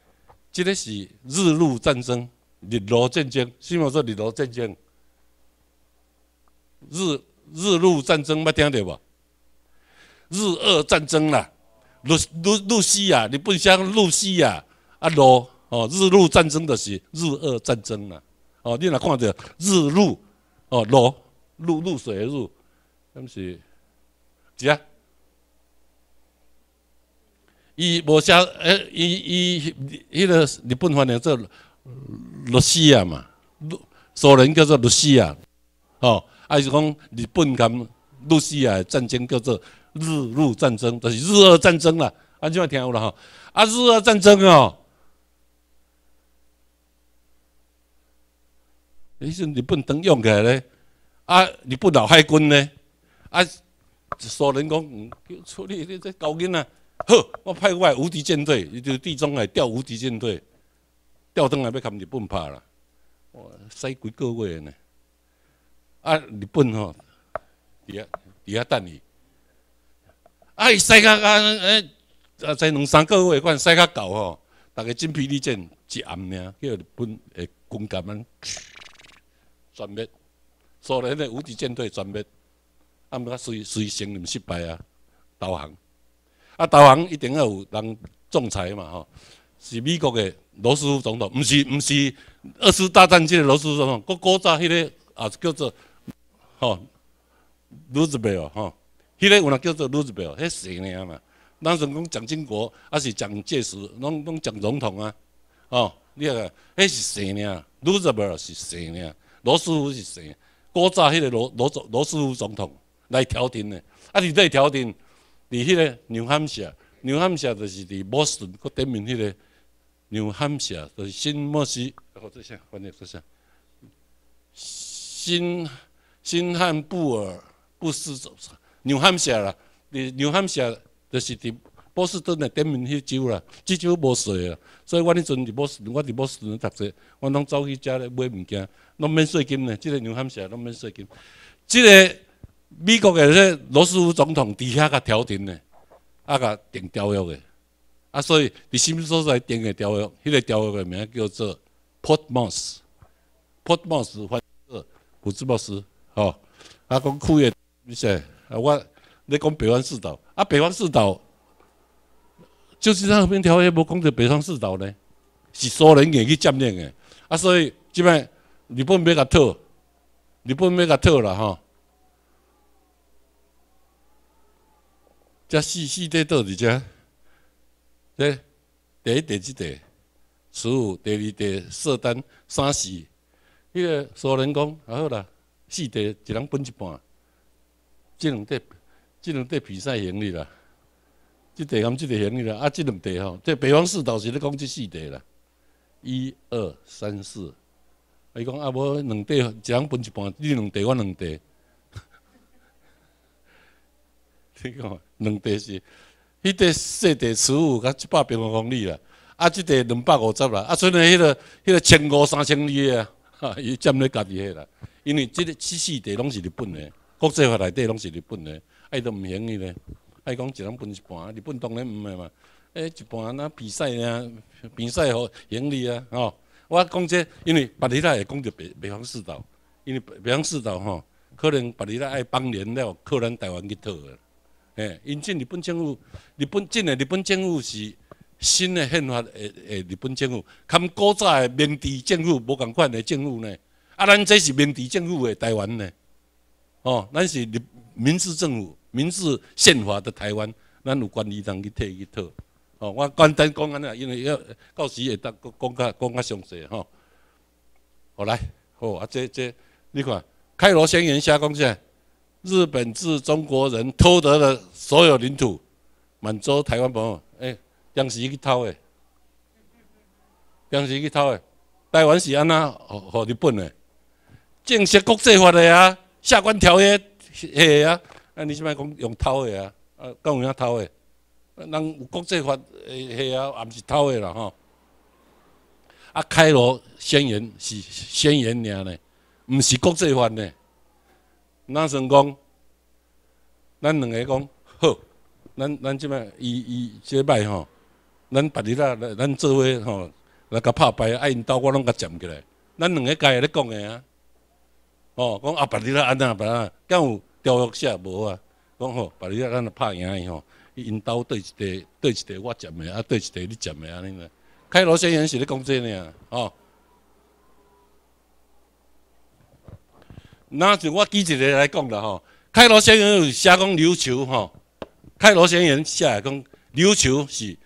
这个是日露战争，日罗战争。希望说日罗战争，日日露战争捌听得不？日俄战争啦，露露露西亚，你不相露西亚啊罗哦，日露战争的是日俄战争啦。哦，你若看着日露哦罗露露水的露，那么是几啊？伊无写诶，伊伊迄个日本翻译做“露西亚”嘛，苏联叫做“露西亚”，吼，还是讲日本跟露西亚战争叫做日陆战争，就是日俄战争啦，安怎听啦吼？啊，日俄战争哦，诶，是日本当用起来咧，啊，日本老海军咧，啊，苏联讲嗯，叫处理你这高人啊。呵，我派过来无敌舰队，就地中海调无敌舰队，吊灯来要跟日本拍啦。哇，使几个月呢？啊，日本吼，底下底下等你。伊使个个，啊，才两三个月管使个到吼，大家精疲力尽一暗暝，叫日本的军舰们全灭，所有的无敌舰队全灭，啊，毋过随随承认失败啊，投降。啊，台湾一定要有人仲裁嘛，吼，是美国的罗斯福总统，毋是毋是二次大战前的罗斯福总统，国国早迄个也是叫做吼，Losebear 吼，迄个有人叫做 Losebear，迄谁呢嘛？咱纯讲蒋经国还是蒋介石，拢拢蒋总统啊，哦，你个，迄是谁呢？Losebear 是谁呢？罗斯福是谁？国早迄个罗罗总罗斯福总统来调停的，啊，是都系调停。伫迄个牛汉社，牛汉社就是伫波士顿个对面迄个牛汉社，就是新莫斯。好，坐下，欢迎坐下。新新汉布尔布斯牛汉社啦。伫牛汉社就是伫波士顿个对面迄酒啦，即酒无水啊。所以我迄阵伫波士，我伫波士顿读册，我拢走去遮咧买物件，拢免税金嘞。即个牛汉社拢免税金，即个。美国个说罗斯福总统底下甲调停嘞，啊甲定条约个，啊所以伫什么所在定个条约？迄个条约个名叫做《Portsmouth》，Portsmouth 或者普茨茅斯吼。啊讲库页，你说啊，我你讲北方四岛，啊北方四岛就是咱和平条约无讲着北方四岛呢，是苏联硬去占领个，啊所以即摆日本没甲退，日本没甲退啦吼。这四四地倒伫遮，对，第一地即地十五，第二地色单三十，迄个苏人讲好好啦，四地一人分一半，这两地，这两地比赛赢你啦，这地跟这地赢你啦，啊，这两地吼，这北方四岛是咧讲这四地啦，一二三四，伊讲啊，无两地一人分一半，你两地我两地。你看，两地是，迄块西地十五，甲一百平方公里啦，啊，即块两百五十啦，啊，剩个迄个、迄个千五三千里啊，哈，伊占咧家己迄啦。因为即个四四地拢是日本的，国际法内底拢是日本的，爱都毋赢伊咧，爱讲一人分一半，日本当然毋个嘛。哎，一半那比赛啊，比赛好赢你啊，吼。我讲这，因为别日个会讲着北北方四岛，因为北方四岛吼，可能别日个爱帮连了靠咱台湾去讨的。诶，因进日本政府，日本进诶，日本政府是新诶宪法诶诶，日本政府，跟古早诶明治政府无共款诶政府呢，啊，咱这是明治政府诶台湾呢，哦，咱是民民治政府、民治宪法的台湾，咱有关利同去伊去讨。哦，我简单讲安尼，因为要到时会当讲讲较讲较详细吼。好来，好啊，这这，你看，开罗宣言写讲啥？日本自中国人偷得的所有领土，满洲、台湾，朋友，哎，当时去偷，的，当时去偷的，台湾是安那，给日本的，正式国际法的啊，《下关条约》下的啊，你即摆讲用偷的啊，啊，够有影偷的，人有国际法下的，也毋是偷的啦，吼。啊，开罗宣言是宣言尔呢，毋是国际法呢。那先讲，咱两个讲好，咱咱即摆，伊伊即摆吼，咱别日啊，咱做伙吼来甲拍牌，啊，因兜我拢甲占起来。咱两个界咧讲个啊，哦，讲啊别日啊安怎办啊，敢有钓下无啊？讲吼别日啊，咱拍赢伊吼，伊因兜对一块对一块我占的，啊对一块你占的，安尼个。开罗先生是咧讲这个吼。哦。那就我举一个来讲啦吼，开罗宣言有写讲琉球吼，开罗宣言写讲琉球是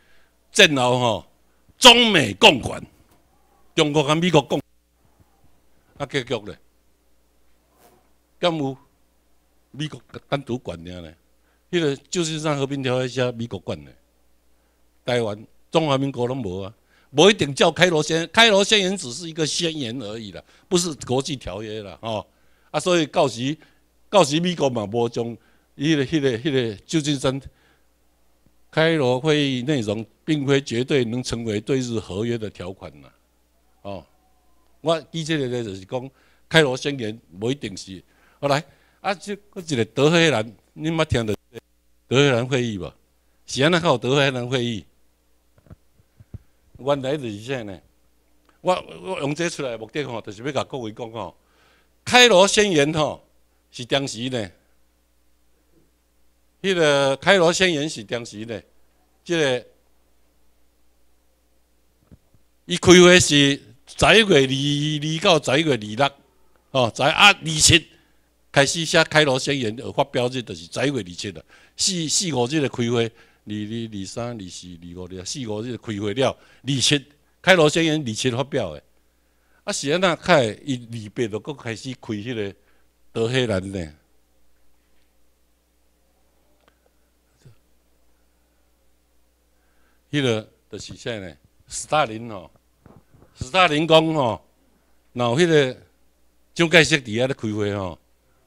战后吼中美共管，中国跟美国共，啊结局咧，敢有美国单独管尔嘞？迄个就是山和平条约写美国管嘞，台湾中华民国拢无啊，无一定叫开罗宣开罗宣言只是一个宣言而已啦，不是国际条约啦吼。啊，所以到时到时，美国嘛无将伊个、迄个、迄个旧金山开罗会议内容，并非绝对能成为对日合约的条款呐。哦，我记这个咧，就是讲开罗宣言，无一定是后来。啊，即个德黑兰，你捌听到德黑兰会议无？西安那块德黑兰会议，原来就是这呢。我我用这出来目的吼，就是要甲各位讲吼，开罗宣言吼是当时呢，迄个开罗宣言是当时呢，即个，伊开会是十一月二二到十一月二六，哦，十一二七开始写开罗宣言而发表日就是十一月二七啦，四四五日的开会，二二二三二四二五日，四五日开会了，二七开罗宣言二七发表的。啊！安怎较开伊离别就阁开始开迄个德黑兰呢。迄个就是啥呢？斯大林哦，斯大林讲吼，然后迄个蒋介石伫遐咧开会吼，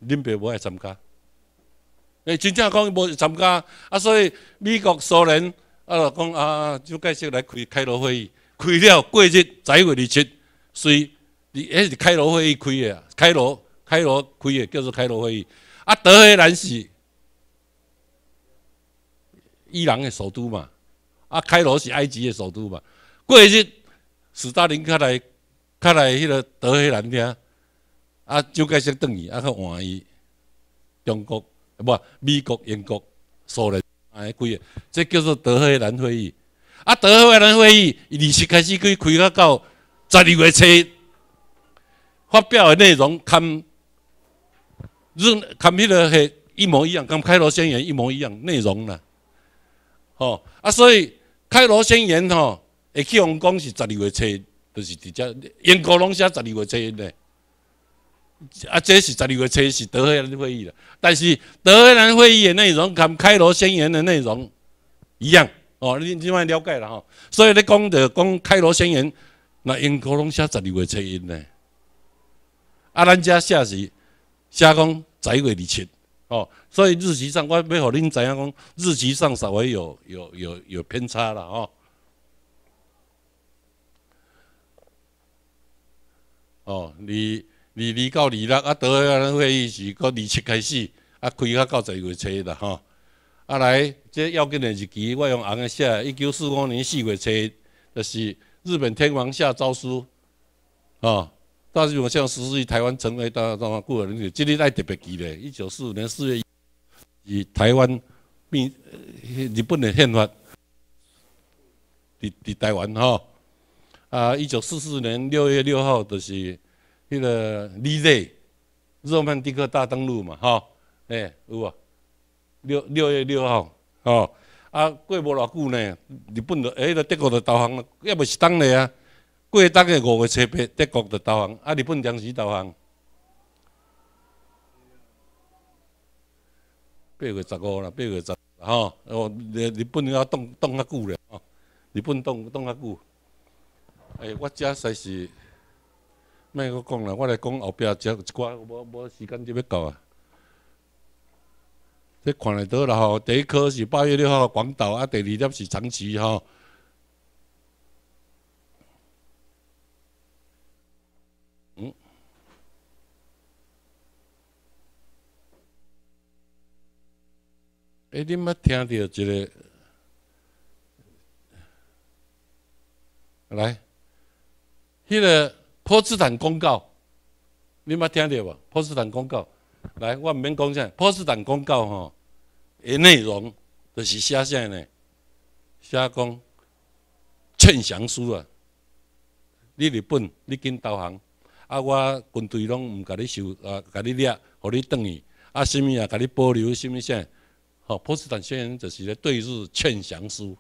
恁爸无爱参加，诶，真正讲无参加，啊，所以美国苏联啊，讲啊，蒋介石来开开罗会议，开了几日？十一月二七。所以，你迄是开罗会议开啊，开罗开罗开的叫做开罗会议。啊，德黑兰是伊朗诶首都嘛，啊，开罗是埃及诶首都嘛。过一日，斯大林较来，较来迄个德黑兰听，啊，蒋介石等去，啊去换伊，中国不美国、英国、苏联，哎，贵个，这叫做德黑兰会议。啊，德黑兰会议，二次开始去开到到。十二月一发表的内容，跟日跟迄个系一模一样，跟开罗宣言一模一样内容啦。哦，啊，所以开罗宣言吼，会去用讲是十二月一，就是直接英国拢写十二月一嘞。啊，这是十二月一是德黑兰会议啦，但是德黑兰会议的内容跟开罗宣言的内容一样哦，你你外了解了哈。所以你讲的讲开罗宣言。那英国拢写十二月七日呢，啊，咱遮写是写讲十一月二七，哦，所以日期上我要互恁知影讲，日期上稍微有有有有偏差啦。哈。哦，二二二到二六啊，倒咱会议是搁二七开始，啊，开到到十二月七啦。吼，啊来，这要紧的日期我用红的写，一九四五年四月七，就是。日本天皇下诏书，啊，大日本向实施台湾成为大中华固有领土，今天在特别纪念。一九四五年四月，以台湾并日本的宪法，伫伫台湾哈。啊，一九四四年六月六号就是那个李瑞，日曼蒂克大登陆嘛哈，哎有啊，六六月六号哦。啊，过无偌久呢，日本就，哎，迄个德国就投降了，还不是当的啊？过当的五月七八，德国就投降，啊，日本当时投降。八月十五啦，八月十，哈，哦，日日本要冻冻较久咧，哦，日本冻冻较久。哎，我这才是，莫个讲啦，我来讲后壁这一寡，无无时间就要到啊。你看得到啦吼，第一颗是八月六号的广岛，啊，第二粒是长崎吼。嗯。诶，你捌听到一个？来，迄个波茨坦公告，你捌听到无？波茨坦公告。来，我免讲，啥，波士顿公告吼，伊内容就是写啥呢？写讲劝降书啊！你日本，你紧投降，啊，我军队拢毋甲你收，啊，甲你掠，互你转去，啊，啥物啊，甲你保留，啥物啥？吼，波士顿宣言就是咧对日劝降书，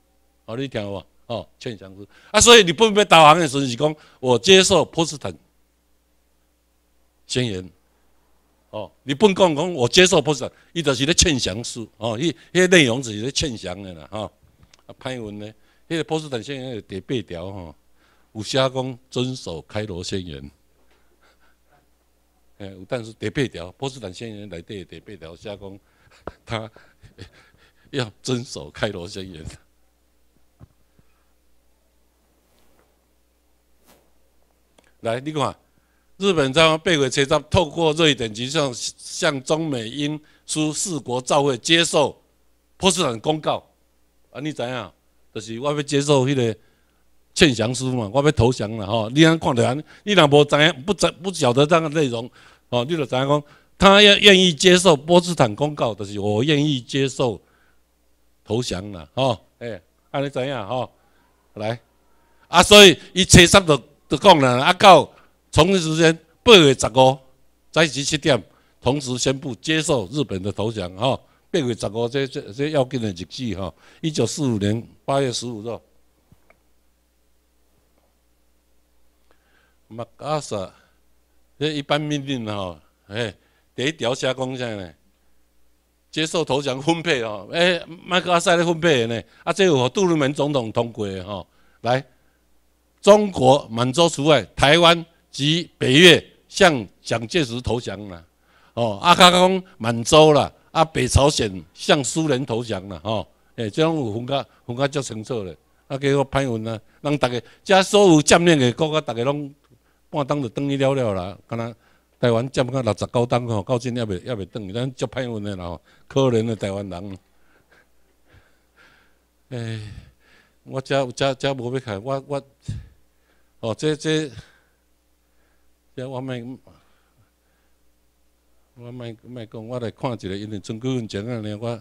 吼，你听无？啊，劝降书啊，所以日本欲投降的时候是讲，我接受波士顿宣言。哦，你本讲讲我接受菩萨，伊就是咧欠详书哦，伊、伊内容只是咧欠详的啦，哦。啊，潘文呢，迄个波士顿宣言第八条吼，有写讲遵守开罗宣言，诶，有但是第八条，波士顿宣言内底第八条写讲，他 要遵守开罗宣言。来，你看，日本将被毁车站透过瑞典籍向向中美英苏四国照会接受波茨坦公告啊，你知影？就是我要接受迄个劝降书嘛，我要投降了吼。你刚看到，你若无知不不晓得怎个内容哦。你就怎样讲？他要愿意接受波茨坦公告，就是我愿意接受投降了吼。哎，啊，你知影吼？来，啊，所以伊车站就就讲了，啊，到。同一时间，八月十五，早起七点，同时宣布接受日本的投降。哈，八月十五这这这要紧的日子哈，一九四五年八月十五日，麦克阿瑟这一般命令吼，哈，哎，第一条写讲啥呢，接受投降分配哦，哎，麦克阿瑟咧分配呢，啊，这和杜鲁门总统通过的哈，来，中国、满洲除外，台湾。即北越向蒋介石投降啦，哦，阿卡刚满洲啦，啊，北朝鲜向苏联投降啦，吼，诶，这种有分得分得足清楚咧，啊，结果歹运啊，人大家，遮所有占领的国家，大家拢半当就等于了了啦，敢那台湾占到六十九当吼，到今也未也未于，咱足歹运的啦，可怜的台湾人，诶，我遮遮遮无要开，我我，哦，即即。即我卖，我卖卖讲，我来看一下，因为中几分钟个呢，我。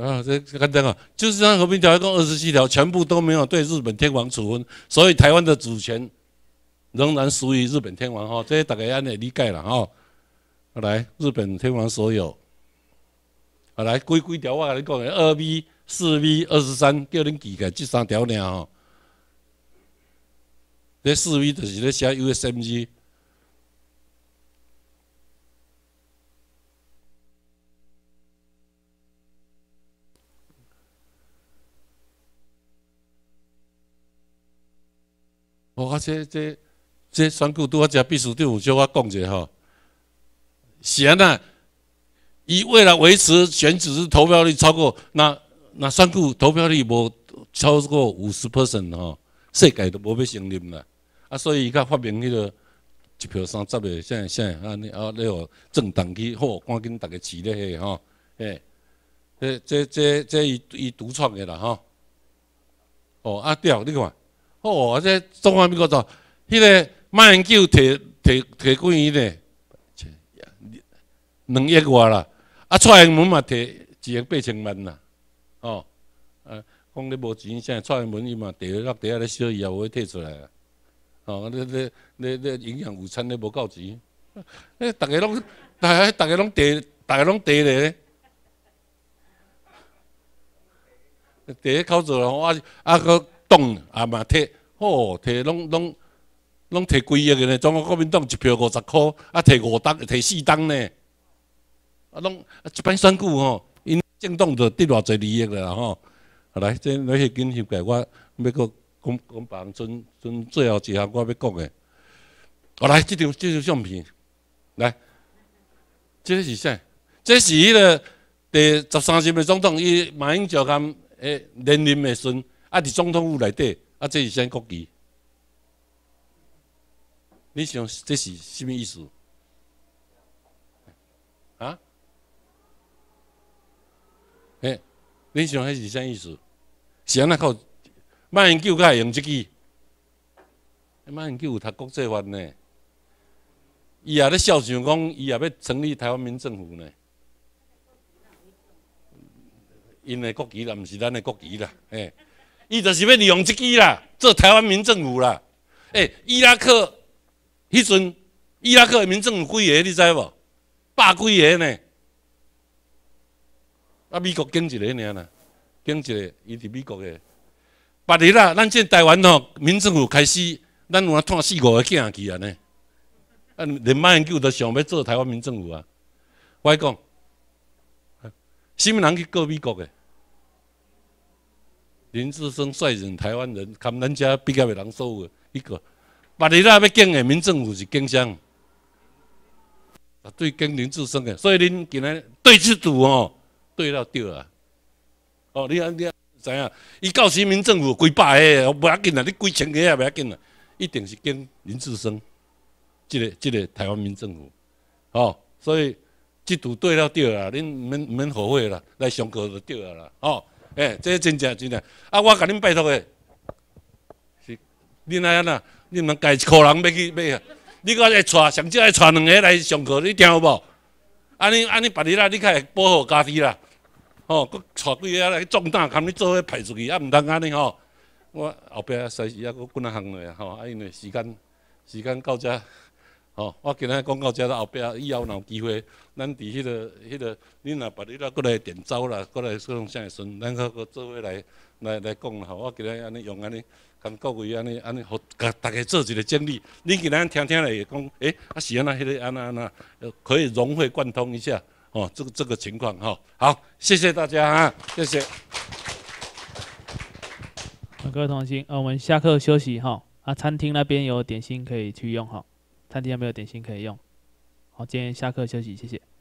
啊，这看这个，就是像和平条约共二十七条，全部都没有对日本天皇处分，所以台湾的主权仍然属于日本天皇。哦，这大家安也理解了。吼，来，日本天皇所有。来，规规条我跟你讲，二 V、四 V、二十三，叫你记改这三条呢吼，这四 V 就是咧写 U.S.M.G。我这这这山谷都要加秘书长有就我讲一下吼。选啊，伊为了维持选举时投票率超过，那那选举投票率无超过五十 percent 吼，世界都无要承认啦。啊，所以伊甲发明迄个一票三十的，现现安尼啊你哦，政党机好，赶紧个家持迄个吼，诶，这这这这伊伊独创的啦吼。哦啊，吊，你看。哦，啊！这中央比国做，迄个马英九提提提几亿呢？两亿外啦！啊，蔡英文嘛提一亿八千万啦。哦，啊，讲你无钱，啥蔡英文伊嘛第二落第二个小姨也无伊摕出来啦。哦，你你你你营养午餐你无够钱？哎，大家拢大家大家拢贷大家拢贷咧。第一口做啦！我啊个。党也嘛摕，吼摕拢拢拢摕亿个咧，中国国民党一票五十块，啊摕五档，摕四档咧，啊拢啊一般选举吼，因政党就得偌侪利益咧吼。来，这迄个间修改，我要搁讲讲人准准最后一项我要讲个。我来这张这张相片，来，这是啥？这是迄个第十三任的总统，伊马英九，他诶，连任的阵。啊！伫总统府内底，啊，这是啥国旗。你想，这是什物意思？啊？诶，你想迄是啥意思？是安那靠，马英九会用即支？马英九有读国际法呢，伊也咧笑想讲，伊也要成立台湾民政府呢。因的国旗啦，毋是咱的国旗啦，诶。伊就是要利用即支啦，做台湾民政府啦。诶，伊拉克迄阵，伊拉克民政府几个，你知无？百几个呢。啊，美国跟一个尔啦，跟一个，伊伫美国的。别日啦，咱这台湾吼，民政府开始，咱有通四五个县去啊呢。啊，连马英九都想要做台湾民政府啊。我讲，什么人去告美国的？林志升率领台湾人，含咱遮比较的人少个，一个，别日啦要敬的民政府是经啥？啊，对，跟林志升的，所以恁今仔对这度吼，对了对啊，哦，你你怎影？伊到时民政府几百个，不要紧啦，你几千个也不要紧啦，一定是跟林志升，即个即个台湾民政府，吼，所以这度对了对啊，恁毋免毋免后悔啦，来上课就对啊啦，吼。诶，这真正真正，啊，我甲恁拜托诶，是恁阿那，恁莫家一个人要去买啊，你搁爱带，上少爱带两个来上课，你听有无？安尼安尼，别日啦，你较会保护家己啦，吼，搁带几个来壮胆，扛你做伙派出去，啊，毋通安尼吼。我后壁随时啊，搁几啊项落啊，吼，啊，因为时间时间到遮。哦，我今日讲到这后壁以后若有机会，咱伫迄个、迄个，恁若别日了，过来点招啦，过来说种啥个事，咱搁搁做伙来来来讲吼，我今日安尼用安尼，讲各位安尼安尼，给大家做一个整理。恁今日听听来，讲诶、啊是啊，那迄个安那那，可以融会贯通一下。哦，这个这个情况哈，好，谢谢大家哈，谢谢。各位同学，啊，我们下课休息哈。啊，餐厅那边有点心可以去用哈。大有没有点心可以用，好，今天下课休息，谢谢。